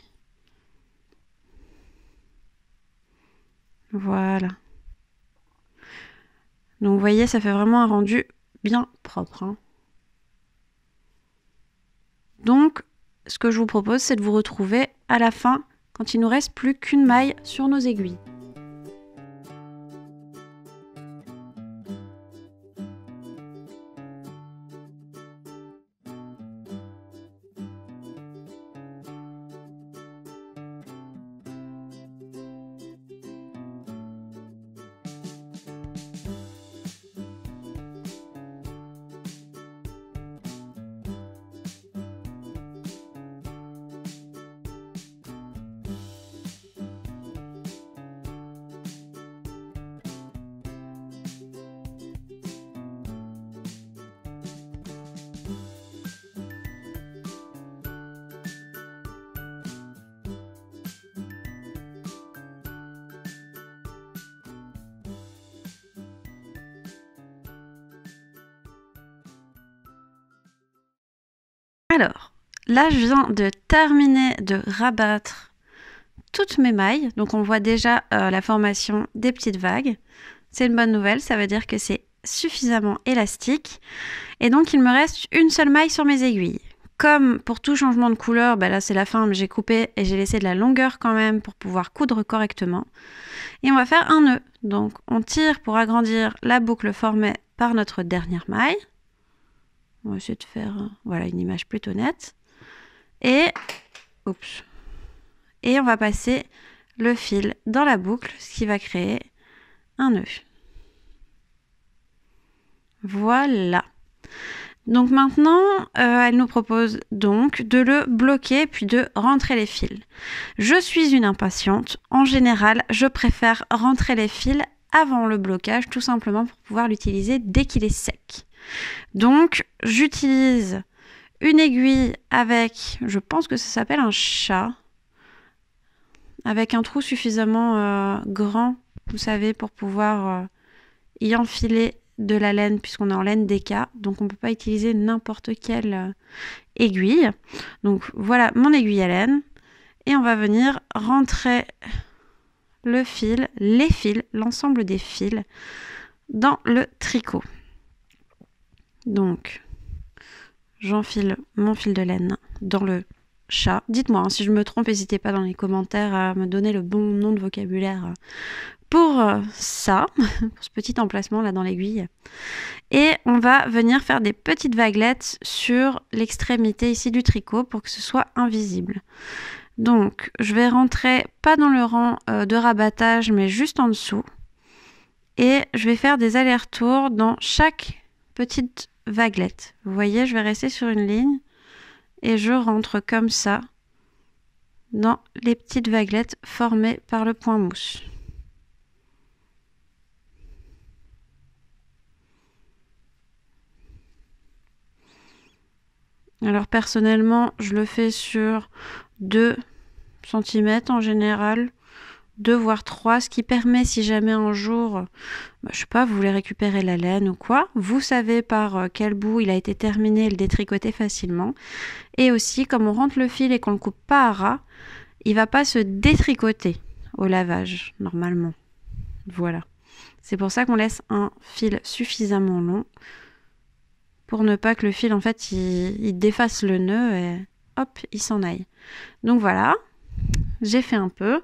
Voilà. Donc vous voyez, ça fait vraiment un rendu bien propre. Hein. Donc, ce que je vous propose, c'est de vous retrouver à la fin quand il nous reste plus qu'une maille sur nos aiguilles. Alors, là, je viens de terminer de rabattre toutes mes mailles. Donc, on voit déjà euh, la formation des petites vagues. C'est une bonne nouvelle, ça veut dire que c'est suffisamment élastique. Et donc, il me reste une seule maille sur mes aiguilles. Comme pour tout changement de couleur, ben là c'est la fin, mais j'ai coupé et j'ai laissé de la longueur quand même pour pouvoir coudre correctement. Et on va faire un nœud. Donc on tire pour agrandir la boucle formée par notre dernière maille. On va essayer de faire euh, voilà, une image plutôt nette. Et, oups, et on va passer le fil dans la boucle, ce qui va créer un nœud. Voilà. Donc maintenant, euh, elle nous propose donc de le bloquer puis de rentrer les fils. Je suis une impatiente. En général, je préfère rentrer les fils avant le blocage, tout simplement pour pouvoir l'utiliser dès qu'il est sec. Donc j'utilise une aiguille avec, je pense que ça s'appelle un chat, avec un trou suffisamment euh, grand, vous savez, pour pouvoir euh, y enfiler de la laine puisqu'on est en laine des cas, donc on ne peut pas utiliser n'importe quelle euh, aiguille. Donc voilà mon aiguille à laine et on va venir rentrer le fil, les fils, l'ensemble des fils dans le tricot. Donc, j'enfile mon fil de laine dans le chat. Dites-moi hein, si je me trompe, n'hésitez pas dans les commentaires à me donner le bon nom de vocabulaire pour euh, ça, pour ce petit emplacement là dans l'aiguille. Et on va venir faire des petites vaguelettes sur l'extrémité ici du tricot pour que ce soit invisible. Donc, je vais rentrer pas dans le rang euh, de rabattage, mais juste en dessous. Et je vais faire des allers-retours dans chaque petite vaguelette. Vous voyez, je vais rester sur une ligne et je rentre comme ça dans les petites vaguelettes formées par le point mousse. Alors personnellement, je le fais sur 2 cm en général deux voire trois, ce qui permet si jamais un jour, euh, bah, je sais pas, vous voulez récupérer la laine ou quoi, vous savez par euh, quel bout il a été terminé et le détricoter facilement. Et aussi, comme on rentre le fil et qu'on le coupe pas à ras, il va pas se détricoter au lavage normalement. Voilà. C'est pour ça qu'on laisse un fil suffisamment long pour ne pas que le fil en fait il défasse le nœud et hop il s'en aille. Donc voilà, j'ai fait un peu.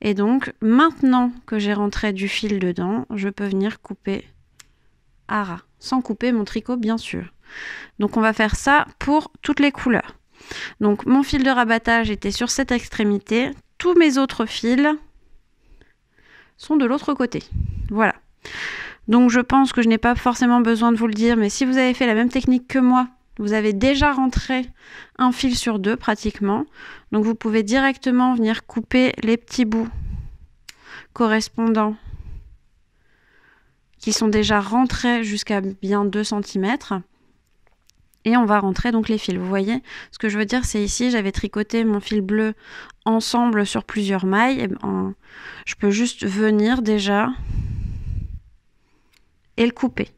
Et donc, maintenant que j'ai rentré du fil dedans, je peux venir couper à ras, sans couper mon tricot, bien sûr. Donc, on va faire ça pour toutes les couleurs. Donc, mon fil de rabattage était sur cette extrémité. Tous mes autres fils sont de l'autre côté. Voilà. Donc, je pense que je n'ai pas forcément besoin de vous le dire, mais si vous avez fait la même technique que moi, vous avez déjà rentré un fil sur deux pratiquement. Donc vous pouvez directement venir couper les petits bouts correspondants qui sont déjà rentrés jusqu'à bien 2 cm. Et on va rentrer donc les fils. Vous voyez, ce que je veux dire, c'est ici, j'avais tricoté mon fil bleu ensemble sur plusieurs mailles. Et je peux juste venir déjà et le couper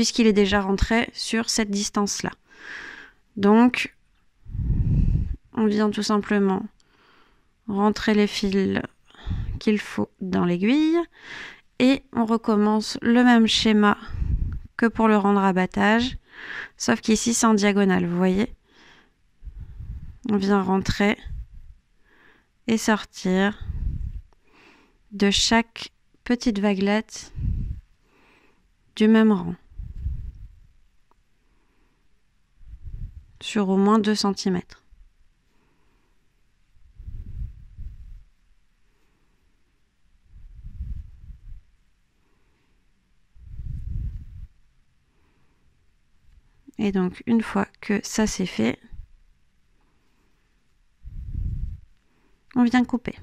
puisqu'il est déjà rentré sur cette distance-là. Donc, on vient tout simplement rentrer les fils qu'il faut dans l'aiguille et on recommence le même schéma que pour le rendre abattage, sauf qu'ici c'est en diagonale, vous voyez On vient rentrer et sortir de chaque petite vaguelette du même rang. sur au moins 2 cm. Et donc une fois que ça c'est fait, on vient couper.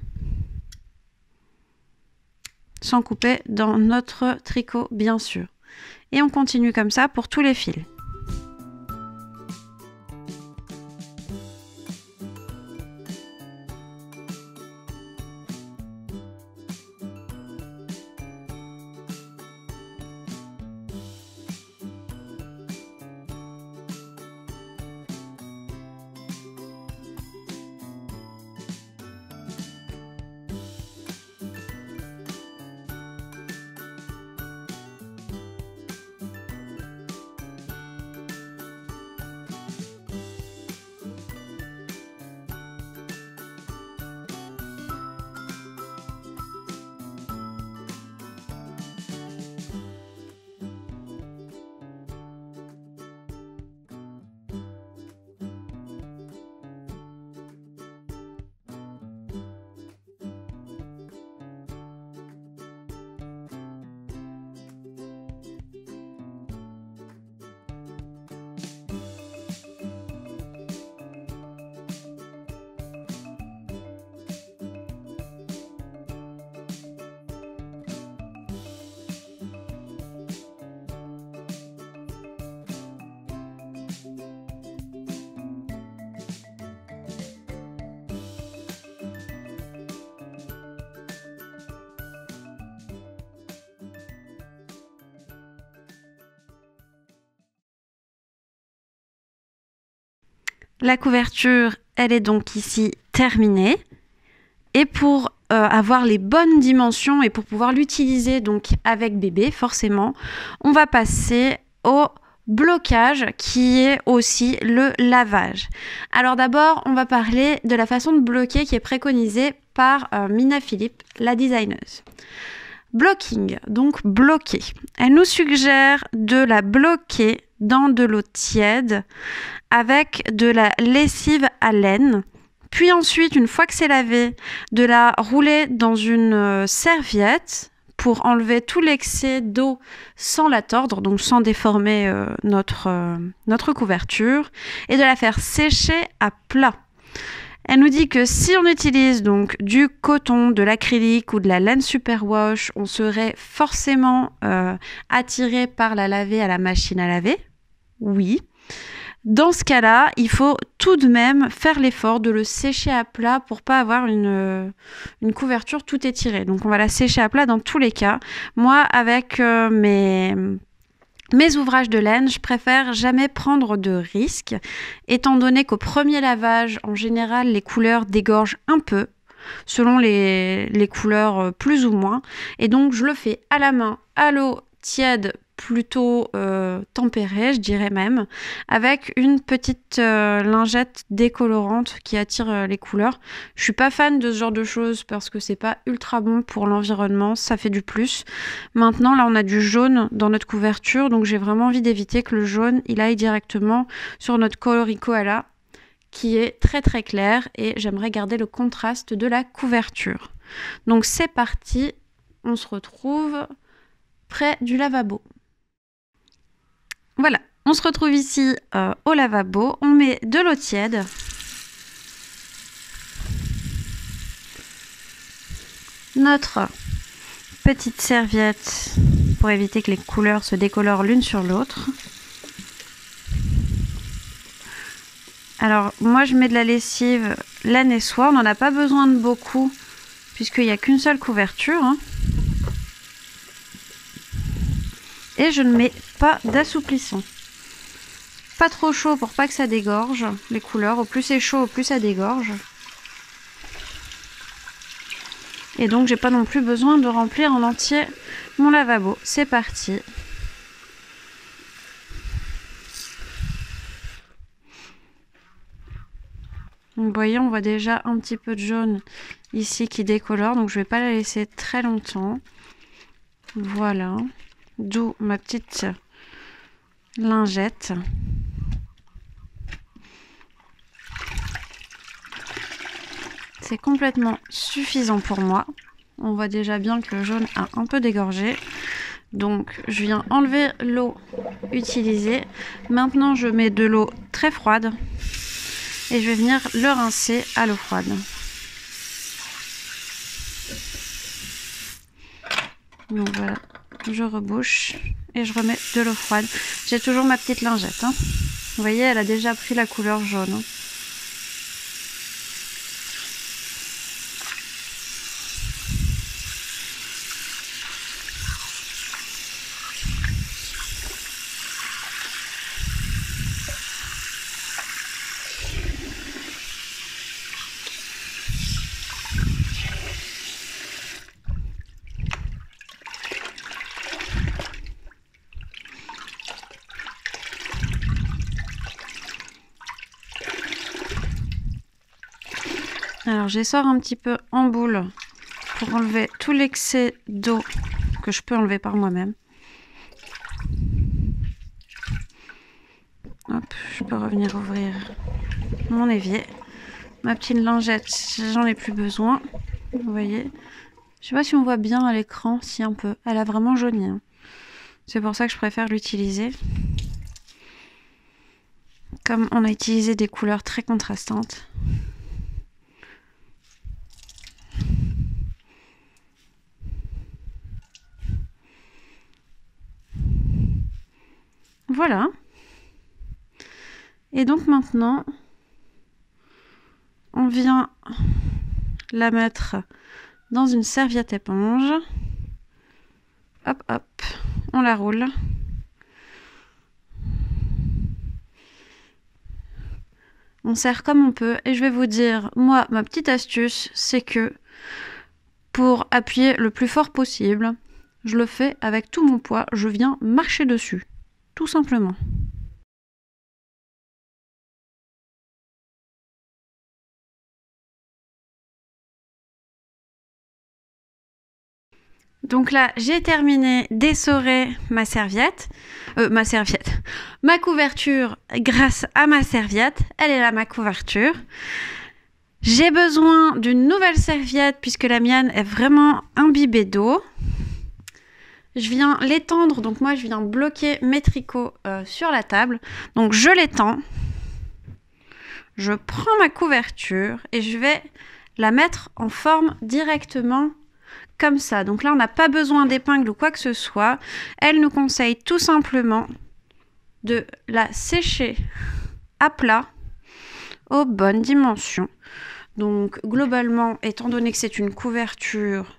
Sans couper dans notre tricot bien sûr. Et on continue comme ça pour tous les fils. La couverture, elle est donc ici terminée. Et pour euh, avoir les bonnes dimensions et pour pouvoir l'utiliser donc avec bébé, forcément, on va passer au blocage qui est aussi le lavage. Alors d'abord, on va parler de la façon de bloquer qui est préconisée par euh, Mina Philippe, la designeuse. Blocking, donc bloquer. Elle nous suggère de la bloquer dans de l'eau tiède avec de la lessive à laine. Puis ensuite, une fois que c'est lavé, de la rouler dans une euh, serviette pour enlever tout l'excès d'eau sans la tordre, donc sans déformer euh, notre, euh, notre couverture, et de la faire sécher à plat. Elle nous dit que si on utilise donc du coton, de l'acrylique ou de la laine superwash, on serait forcément attiré par la laver à la machine à laver. Oui. Dans ce cas-là, il faut tout de même faire l'effort de le sécher à plat pour pas avoir une, couverture tout étirée. Donc on va la sécher à plat dans tous les cas. Moi, avec euh, mes, mes ouvrages de laine, je préfère jamais prendre de risques, étant donné qu'au premier lavage, en général, les couleurs dégorgent un peu, selon les, les couleurs euh, plus ou moins. Et donc je le fais à la main, à l'eau tiède plutôt euh, tempérée, je dirais même, avec une petite euh, lingette décolorante qui attire euh, les couleurs. Je suis pas fan de ce genre de choses parce que c'est pas ultra bon pour l'environnement, ça fait du plus. Maintenant, là, on a du jaune dans notre couverture, donc j'ai vraiment envie d'éviter que le jaune il aille directement sur notre coloricoala qui est très très clair et j'aimerais garder le contraste de la couverture. Donc c'est parti, on se retrouve près du lavabo. Voilà, on se retrouve ici euh, au lavabo. On met de l'eau tiède. Notre petite serviette pour éviter que les couleurs se décolorent l'une sur l'autre. Alors moi je mets de la lessive l'année soir, on n'en a pas besoin de beaucoup puisqu'il n'y a qu'une seule couverture. Hein. et je ne mets pas d'assouplissant. Pas trop chaud pour pas que ça dégorge les couleurs. Au plus c'est chaud, au plus ça dégorge. Et donc j'ai pas non plus besoin de remplir en entier mon lavabo. C'est parti. Vous voyez, on voit déjà un petit peu de jaune ici qui décolore, donc je vais pas la laisser très longtemps. Voilà d'où ma petite lingette. C'est complètement suffisant pour moi. On voit déjà bien que le jaune a un peu dégorgé. Donc je viens enlever l'eau utilisée. Maintenant je mets de l'eau très froide et je vais venir le rincer à l'eau froide. voilà, je rebouche et je remets de l'eau froide. J'ai toujours ma petite lingette. Hein. Vous voyez, elle a déjà pris la couleur jaune. Hein. Alors, un petit peu en boule pour enlever tout l'excès d'eau que je peux enlever par moi-même. je peux revenir ouvrir mon évier. Ma petite lingette, j'en ai plus besoin. Vous voyez Je sais pas si on voit bien à l'écran, si un peu. Elle a vraiment jauni. Hein. C'est pour ça que je préfère l'utiliser. Comme on a utilisé des couleurs très contrastantes, Voilà. Et donc maintenant, on vient la mettre dans une serviette éponge. Hop, hop, on la roule. On serre comme on peut. Et je vais vous dire, moi, ma petite astuce, c'est que pour appuyer le plus fort possible, je le fais avec tout mon poids, je viens marcher dessus tout simplement. Donc là, j'ai terminé d'essorer ma serviette, euh, ma serviette, ma couverture grâce à ma serviette. Elle est là, ma couverture. J'ai besoin d'une nouvelle serviette puisque la mienne est vraiment imbibée d'eau je viens l'étendre, donc moi je viens bloquer mes tricots euh, sur la table. Donc je l'étends, je prends ma couverture et je vais la mettre en forme directement comme ça. Donc là on n'a pas besoin d'épingle ou quoi que ce soit. Elle nous conseille tout simplement de la sécher à plat aux bonnes dimensions. Donc globalement, étant donné que c'est une couverture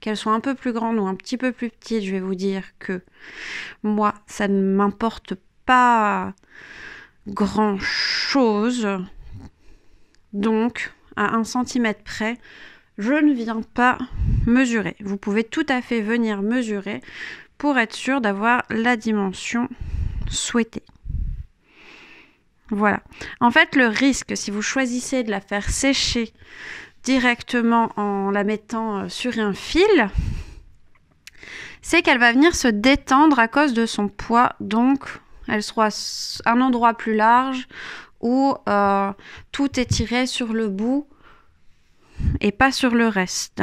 qu'elles soient un peu plus grandes ou un petit peu plus petites, je vais vous dire que moi, ça ne m'importe pas grand chose. Donc, à un centimètre près, je ne viens pas mesurer. Vous pouvez tout à fait venir mesurer pour être sûr d'avoir la dimension souhaitée. Voilà. En fait, le risque, si vous choisissez de la faire sécher directement en la mettant euh, sur un fil, c'est qu'elle va venir se détendre à cause de son poids. Donc, elle sera un endroit plus large où euh, tout est tiré sur le bout et pas sur le reste.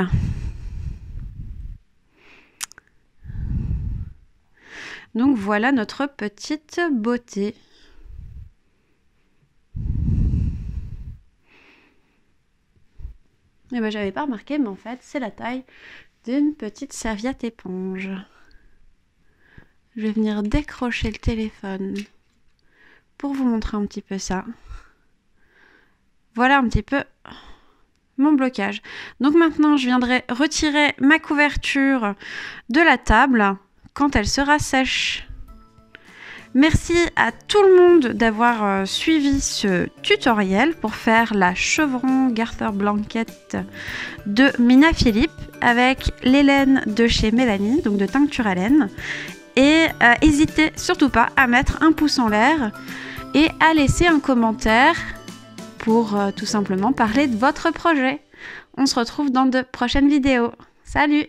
Donc voilà notre petite beauté. Et eh ben j'avais pas remarqué, mais en fait c'est la taille d'une petite serviette éponge. Je vais venir décrocher le téléphone pour vous montrer un petit peu ça. Voilà un petit peu mon blocage. Donc maintenant, je viendrai retirer ma couverture de la table quand elle sera sèche. Merci à tout le monde d'avoir euh, suivi ce tutoriel pour faire la chevron Garter Blanquette de Mina Philippe avec l'Hélène de chez Mélanie, donc de Teinture laine. Et euh, n'hésitez surtout pas à mettre un pouce en l'air et à laisser un commentaire pour euh, tout simplement parler de votre projet. On se retrouve dans de prochaines vidéos. Salut